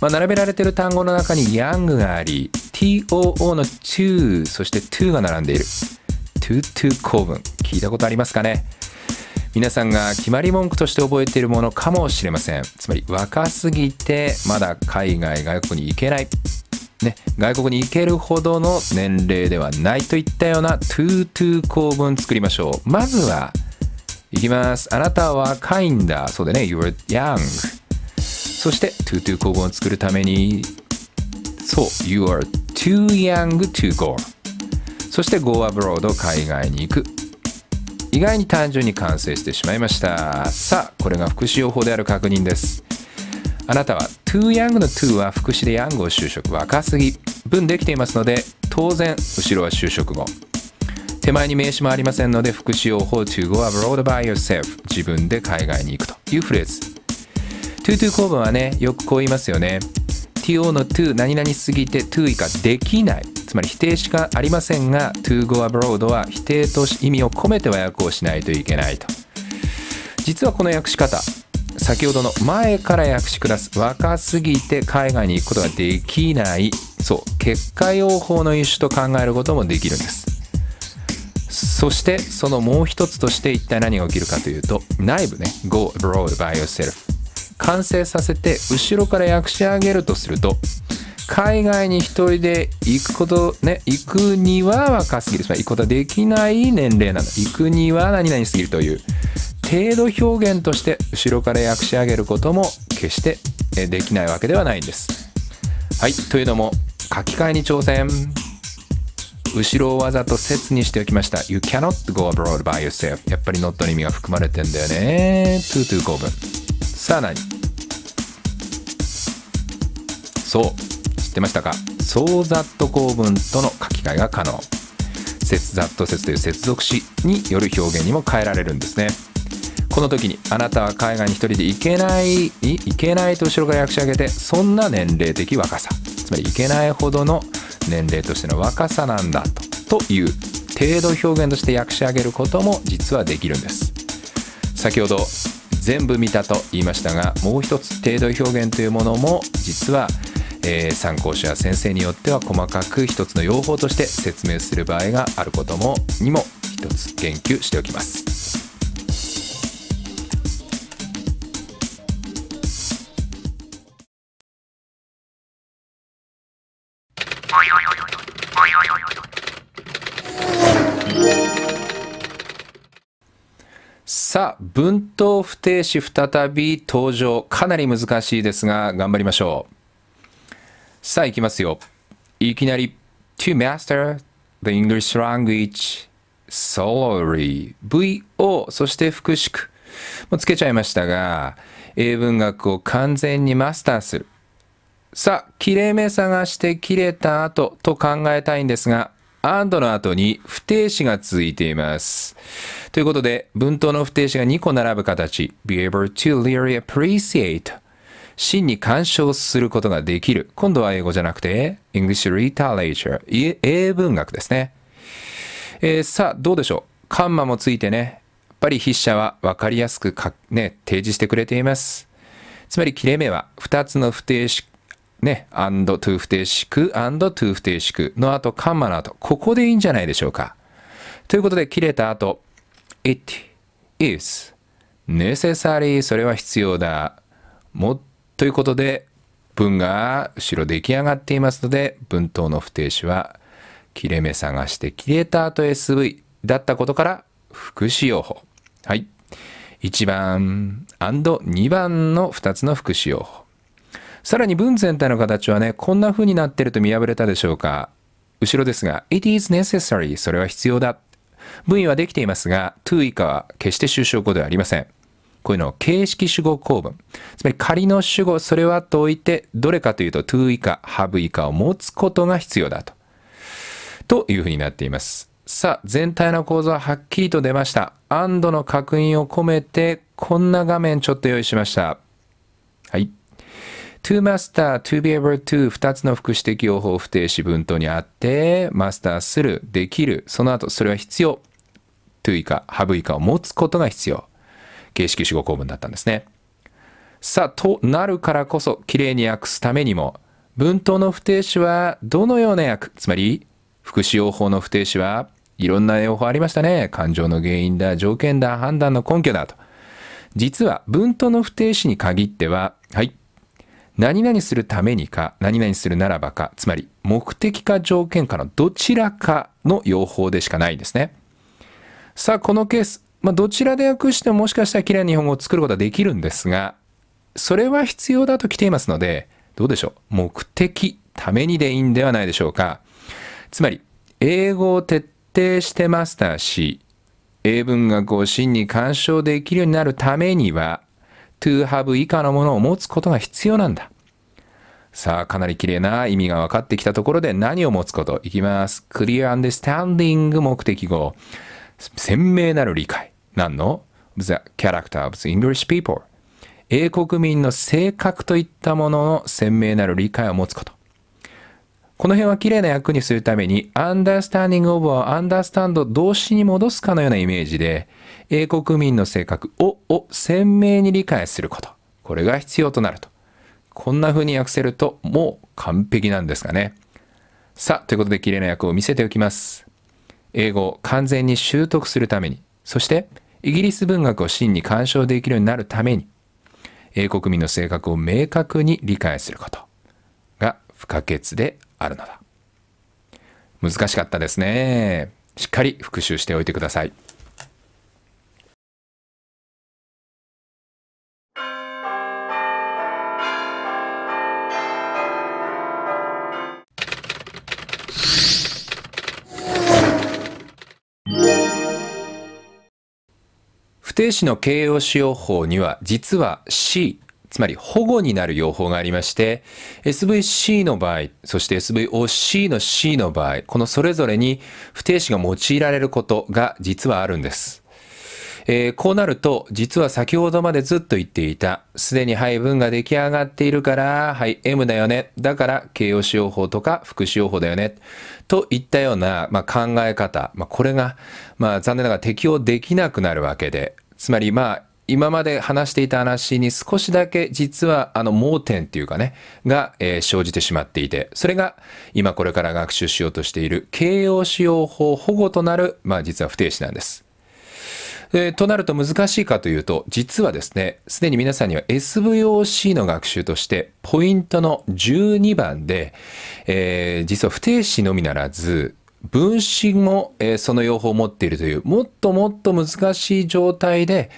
まあ、並べられている単語の中に「ヤング」があり TOO の「to」そして「to」が並んでいる「to to」公文聞いたことありますかね皆さんが決まり文句として覚えているものかもしれませんつまり若すぎてまだ海外外国に行けないね、外国に行けるほどの年齢ではないといったようなートゥー構文作りましょう。まずは、いきます。あなたは若いんだ。そうだね。You're young. そして、to-to 構文を作るために、そう、You are too young to go. そして、go abroad 海外に行く。意外に単純に完成してしまいました。さあ、これが復用法である確認です。あなたは too young の too は副詞で young を就職若すぎ文できていますので当然後ろは就職後手前に名詞もありませんので副詞用法 to go abroad by yourself 自分で海外に行くというフレーズ to to 公文はねよくこう言いますよね to の to 何々すぎて to 以下できないつまり否定しかありませんが to go abroad は否定と意味を込めて和訳をしないといけないと実はこの訳し方先ほどの前から訳し下す若すぎて海外に行くことができないそう結果用法の一種と考えることもできるんですそしてそのもう一つとして一体何が起きるかというと内部ね go abroad by yourself 完成させて後ろから訳し上げるとすると海外に一人で行くことね行くには若すぎるつまり行くことはできない年齢なの行くには何々すぎるという程度表現として後ろから訳し上げることも決してできないわけではないんです。はいというのも書き換えに挑戦後ろをわざと説にしておきました You cannot go abroad by yourself やっぱりノットの意味が含まれてんだよね to to 構文さあ何そう知ってましたかそうざっと公構文との書き換えが可能接ざっと説という接続詞による表現にも変えられるんですねこの時にあなたは海外に一人で行けない行けないと後ろから訳し上げてそんな年齢的若さつまり行けないほどの年齢としての若さなんだとという程度表現として訳し上げることも実はできるんです先ほど全部見たと言いましたがもう一つ程度表現というものも実は、えー、参考書や先生によっては細かく一つの用法として説明する場合があることもにも一つ言及しておきますさあ、文頭不定詞再び登場。かなり難しいですが、頑張りましょう。さあ、いきますよ。いきなり、to master the English language solely VO そして副宿もつけちゃいましたが英文学を完全にマスターするさあきれいめ探して切れた後と考えたいんですがアンドの後に不定詞が続いています。ということで、文頭の不定詞が2個並ぶ形。be able to really appreciate 真に干渉することができる。今度は英語じゃなくて、English Literature 英文学ですね。えー、さあ、どうでしょうカンマもついてね、やっぱり筆者はわかりやすくね、提示してくれています。つまり切れ目は2つの不定詞ね、ンドトゥー不定式、アンドトゥー不定式の後、カンマの後、ここでいいんじゃないでしょうか。ということで、切れた後、it is necessary それは必要だ。も、ということで、文が後ろ出来上がっていますので、文頭の不定詞は、切れ目探して切れた後 SV だったことから、副詞用法。はい。1番、アンド2番の2つの副詞用法。さらに文全体の形はね、こんな風になってると見破れたでしょうか。後ろですが、it is necessary それは必要だ。文意はできていますが、to 以下は決して終章語ではありません。こういうのを形式主語構文。つまり仮の主語、それはと置いて、どれかというと to 以下、have 以下を持つことが必要だと。というふうになっています。さあ、全体の構造ははっきりと出ました。and の確認を込めて、こんな画面ちょっと用意しました。はい。to master, to be able to 2つの副詞的用法不定詞文頭にあって、マスターする、できる、その後それは必要。to 以下、have 以下を持つことが必要。形式主語構文だったんですね。さあ、となるからこそ、きれいに訳すためにも、文頭の不定詞はどのような訳、つまり、副詞用法の不定詞はいろんな用法ありましたね。感情の原因だ、条件だ、判断の根拠だと。実は文頭の不定詞に限っては、はい、何々するためにか、何々するならばか、つまり目的か条件かのどちらかの用法でしかないんですね。さあ、このケース、まあ、どちらで訳してももしかしたら綺麗な日本語を作ることはできるんですが、それは必要だと来ていますので、どうでしょう。目的、ためにでいいんではないでしょうか。つまり、英語を徹底してマスターし、英文学を真に干渉できるようになるためには、to have 以下のものを持つことが必要なんだ。さあ、かなり綺麗な意味が分かってきたところで何を持つこといきます。clear understanding 目的語。鮮明なる理解。何の ?the character of the English people。英国民の性格といったものの鮮明なる理解を持つこと。この辺は綺麗な役にするために、understanding of or understand 動詞に戻すかのようなイメージで、英国民の性格をを鮮明に理解すること。これが必要となると。こんな風に訳せるともう完璧なんですがね。さあ、ということで綺麗な訳を見せておきます。英語を完全に習得するために、そしてイギリス文学を真に鑑賞できるようになるために、英国民の性格を明確に理解することが不可欠であるのだ。難しかったですね。しっかり復習しておいてください。定詞の形容詞用法には、実は C、つまり保護になる用法がありまして、SVC の場合、そして SVOC の C の場合、このそれぞれに不定詞が用いられることが実はあるんです。えー、こうなると、実は先ほどまでずっと言っていた、すでに配分が出来上がっているから、はい、M だよね。だから、形容詞用法とか副詞用法だよね。といったような、まあ、考え方。まあ、これが、まあ、残念ながら適用できなくなるわけで、つまりまあ今まで話していた話に少しだけ実はあの盲点っていうかね、が、え生じてしまっていて、それが今これから学習しようとしている形容使用法保護となる、まあ実は不定詞なんです。えとなると難しいかというと、実はですね、すでに皆さんには SVOC の学習として、ポイントの12番で、えー、実は不定詞のみならず、分子も、えー、その用法を持っているという、もっともっと難しい状態で、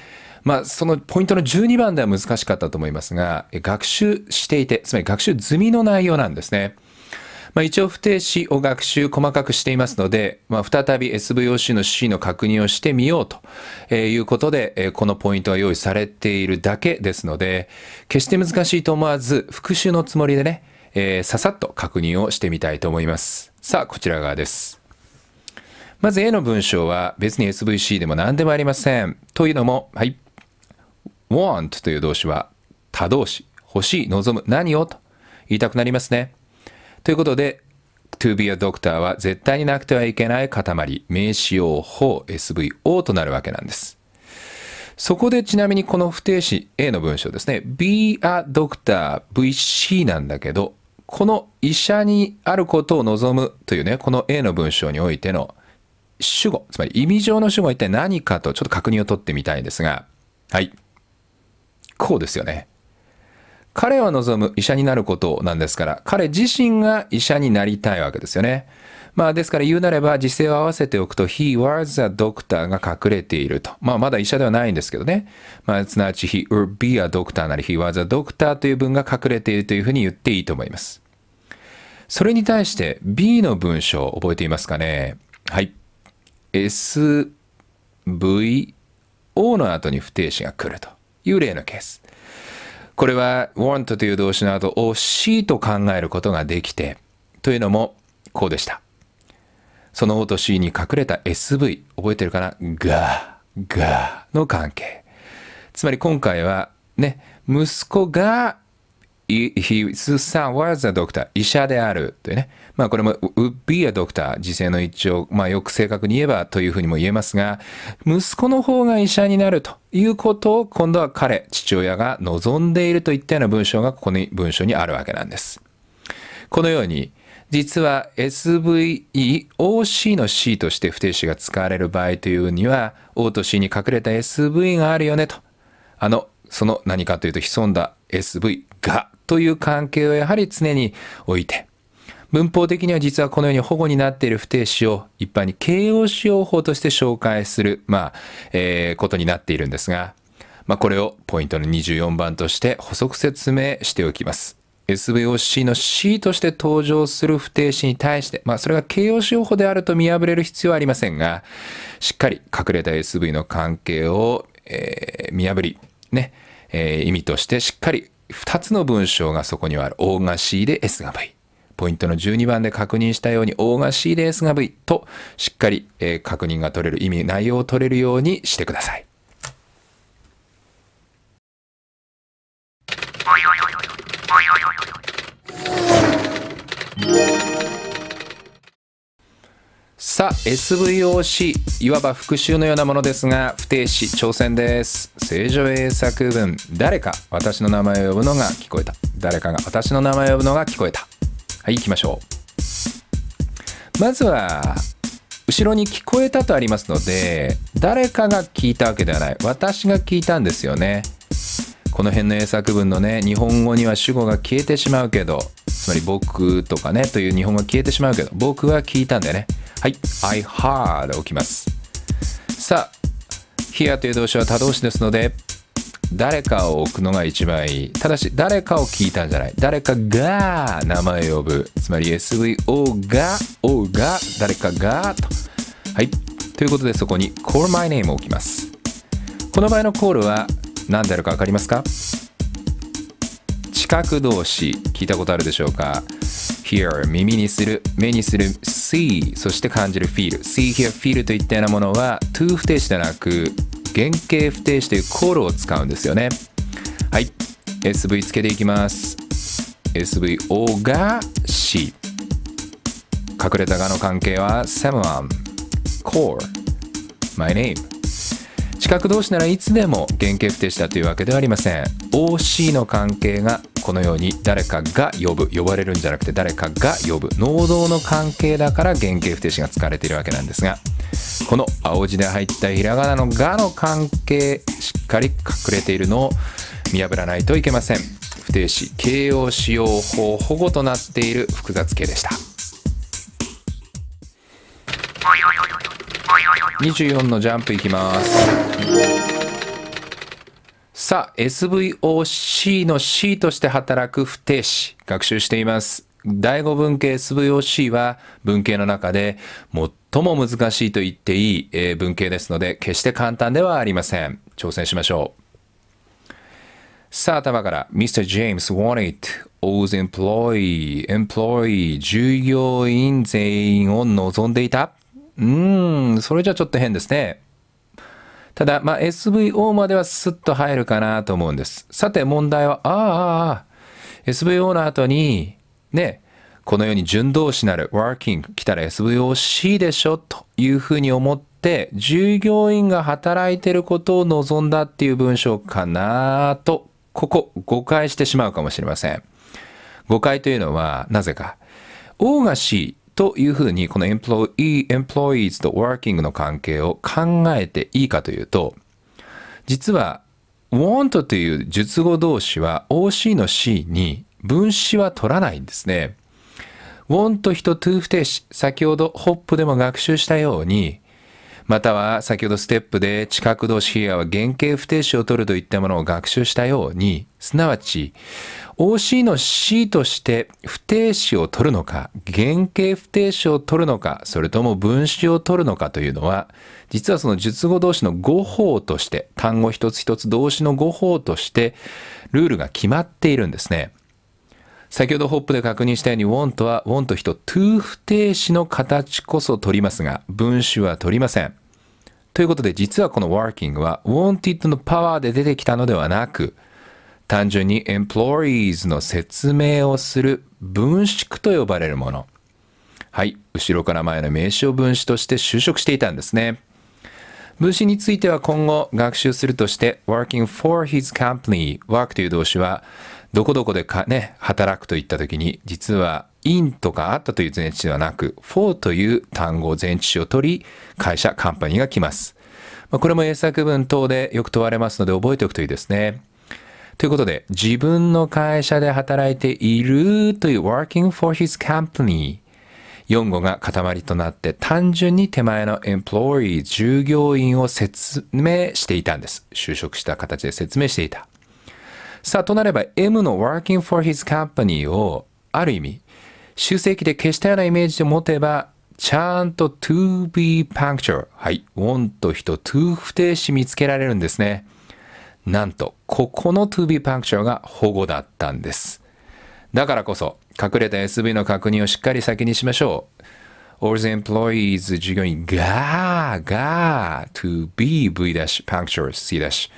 まあ、そのポイントの12番では難しかったと思いますが、学習していて、つまり学習済みの内容なんですね。まあ、一応不定詞を学習細かくしていますので、まあ、再び SVOC の C の確認をしてみようということで、このポイントは用意されているだけですので、決して難しいと思わず、復習のつもりでね、えー、ささっと確認をしてみたいと思います。さあ、こちら側です。まず A の文章は別に SVC でも何でもありません。というのも、はい。want という動詞は他動詞、欲しい、望む、何をと言いたくなりますね。ということで、to be a doctor は絶対になくてはいけない塊、名詞用法 SVO となるわけなんです。そこでちなみにこの不定詞 A の文章ですね。be a doctor VC なんだけど、この医者にあることを望むというね、この A の文章においての主語、つまり意味上の主語は一体何かとちょっと確認を取ってみたいんですが、はい。こうですよね。彼は望む医者になることなんですから、彼自身が医者になりたいわけですよね。まあですから言うなれば、時勢を合わせておくと、he was a doctor が隠れていると。まあまだ医者ではないんですけどね。まあすなわち he would be a doctor なり he was a doctor という文が隠れているというふうに言っていいと思います。それに対して B の文章覚えていますかねはい。S、V、O の後に不定詞が来るという例のケース。これは want という動詞の後を C と考えることができて、というのもこうでした。その O と C に隠れた SV、覚えてるかなが、がの関係。つまり今回はね、息子が his son was a doctor 医者であるというね。まあこれも would be a doctor 時世の一応、まあよく正確に言えばというふうにも言えますが、息子の方が医者になるということを今度は彼、父親が望んでいるといったような文章がここに文章にあるわけなんです。このように、実は SVEOC の C として不定詞が使われる場合というには O と C に隠れた SV があるよねと。あの、その何かというと潜んだ SV がという関係をやはり常に置いて、文法的には実はこのように保護になっている不定詞を一般に形容詞用法として紹介する、まあ、えー、ことになっているんですが、まあ、これをポイントの24番として補足説明しておきます。SVOC の C として登場する不定詞に対して、まあ、それが形容詞用法であると見破れる必要はありませんが、しっかり隠れた SV の関係を、えー、見破り、ね、えー、意味としてしっかり2つの文章がそこにはある。O が C で S が V。ポイントの12番で確認したように O が C で S が V としっかり、え確認が取れる意味、内容を取れるようにしてください。さあ SVOC いわば復習のようなものですが不定詞挑戦です正常英作文誰か私の名前を呼ぶのが聞こえた誰かが私の名前を呼ぶのが聞こえたはい行きましょうまずは後ろに聞こえたとありますので誰かが聞いたわけではない私が聞いたんですよねこの辺の英作文のね日本語には主語が消えてしまうけどつまり僕とかねという日本語が消えてしまうけど僕は聞いたんだよねはい I heard 置きますさあ here という動詞は他動詞ですので誰かを置くのが一番いいただし誰かを聞いたんじゃない誰かが名前を呼ぶつまり SVO が O が誰かがとはいということでそこに call my name を置きますこの場合のコールは何であるか分かりますか近く同士聞いたことあるでしょうか hear 耳にする目にする see そして感じる feel see hear feel といったようなものは to 不定詞ではなく原型不定詞というコールを使うんですよねはい SV つけていきます SVO が C 隠れたがの関係は Semuan Core My name 資格同士ならいつでも原型不定詞だというわけではありません OC の関係がこのように誰かが呼ぶ呼ばれるんじゃなくて誰かが呼ぶ能動の関係だから原型不定詞が使われているわけなんですがこの青字で入ったひらがなの「が」の関係しっかり隠れているのを見破らないといけません不定詞形容使用法保護となっている複雑形でした。24のジャンプいきますさあ SVOC の C として働く不定詞学習しています第5文系 SVOC は文系の中で最も難しいと言っていい文系ですので決して簡単ではありません挑戦しましょうさあ、頭から。Mr. James wanted all the employee, employee, 従業員全員を望んでいた。うーん、それじゃちょっと変ですね。ただ、まあ、SVO まではスッと入るかなと思うんです。さて問題は、ああ、ああ、SVO の後に、ね、このように順動詞なる working 来たら SVOC でしょというふうに思って、従業員が働いてることを望んだっていう文章かなと、ここ誤解してしまうかもしれません。誤解というのは、なぜか。O が C、というふうに、この employee, employees と working の関係を考えていいかというと、実は want という述語動詞は OC の C に分詞は取らないんですね。want 人 to 不定詞、先ほどホップでも学習したように、または先ほどステップで知覚動詞ヒアは原型不定詞を取るといったものを学習したように、すなわち OC の C として不定詞を取るのか、原型不定詞を取るのか、それとも分詞を取るのかというのは、実はその述語動詞の語法として、単語一つ一つ動詞の語法として、ルールが決まっているんですね。先ほどホップで確認したように want は want 人 to 不定詞の形こそ取りますが分子は取りません。ということで実はこの working は wanted のパワーで出てきたのではなく単純に employees の説明をする分子句と呼ばれるもの。はい。後ろから前の名詞を分子として就職していたんですね。分子については今後学習するとして working for his company work という動詞はどこどこでかね、働くといった時に、実は in とかあったという前置詞ではなく、for という単語前置詞を取り、会社、カンパニーが来ます。まあ、これも英作文等でよく問われますので覚えておくといいですね。ということで、自分の会社で働いているという working for his company。4語が塊となって単純に手前の employee 従業員を説明していたんです。就職した形で説明していた。さあ、となれば M の working for his company をある意味、修正器で消したようなイメージで持てば、ちゃんと to be puncture。はい。want と人 to 不定詞見つけられるんですね。なんと、ここの to be puncture が保護だったんです。だからこそ、隠れた SV の確認をしっかり先にしましょう。all the employees 従業員が、が、to be v ダッシュ puncture c ダッシュ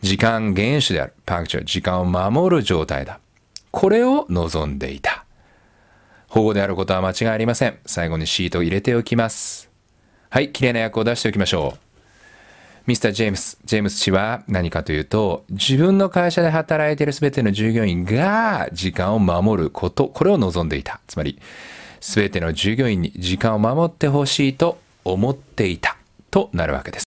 時間厳守である。パクチは時間を守る状態だ。これを望んでいた。保護であることは間違いありません。最後にシートを入れておきます。はい、綺麗な役を出しておきましょう。ミスター・ジェームス。ジェームス氏は何かというと、自分の会社で働いている全ての従業員が時間を守ること、これを望んでいた。つまり、全ての従業員に時間を守ってほしいと思っていたとなるわけです。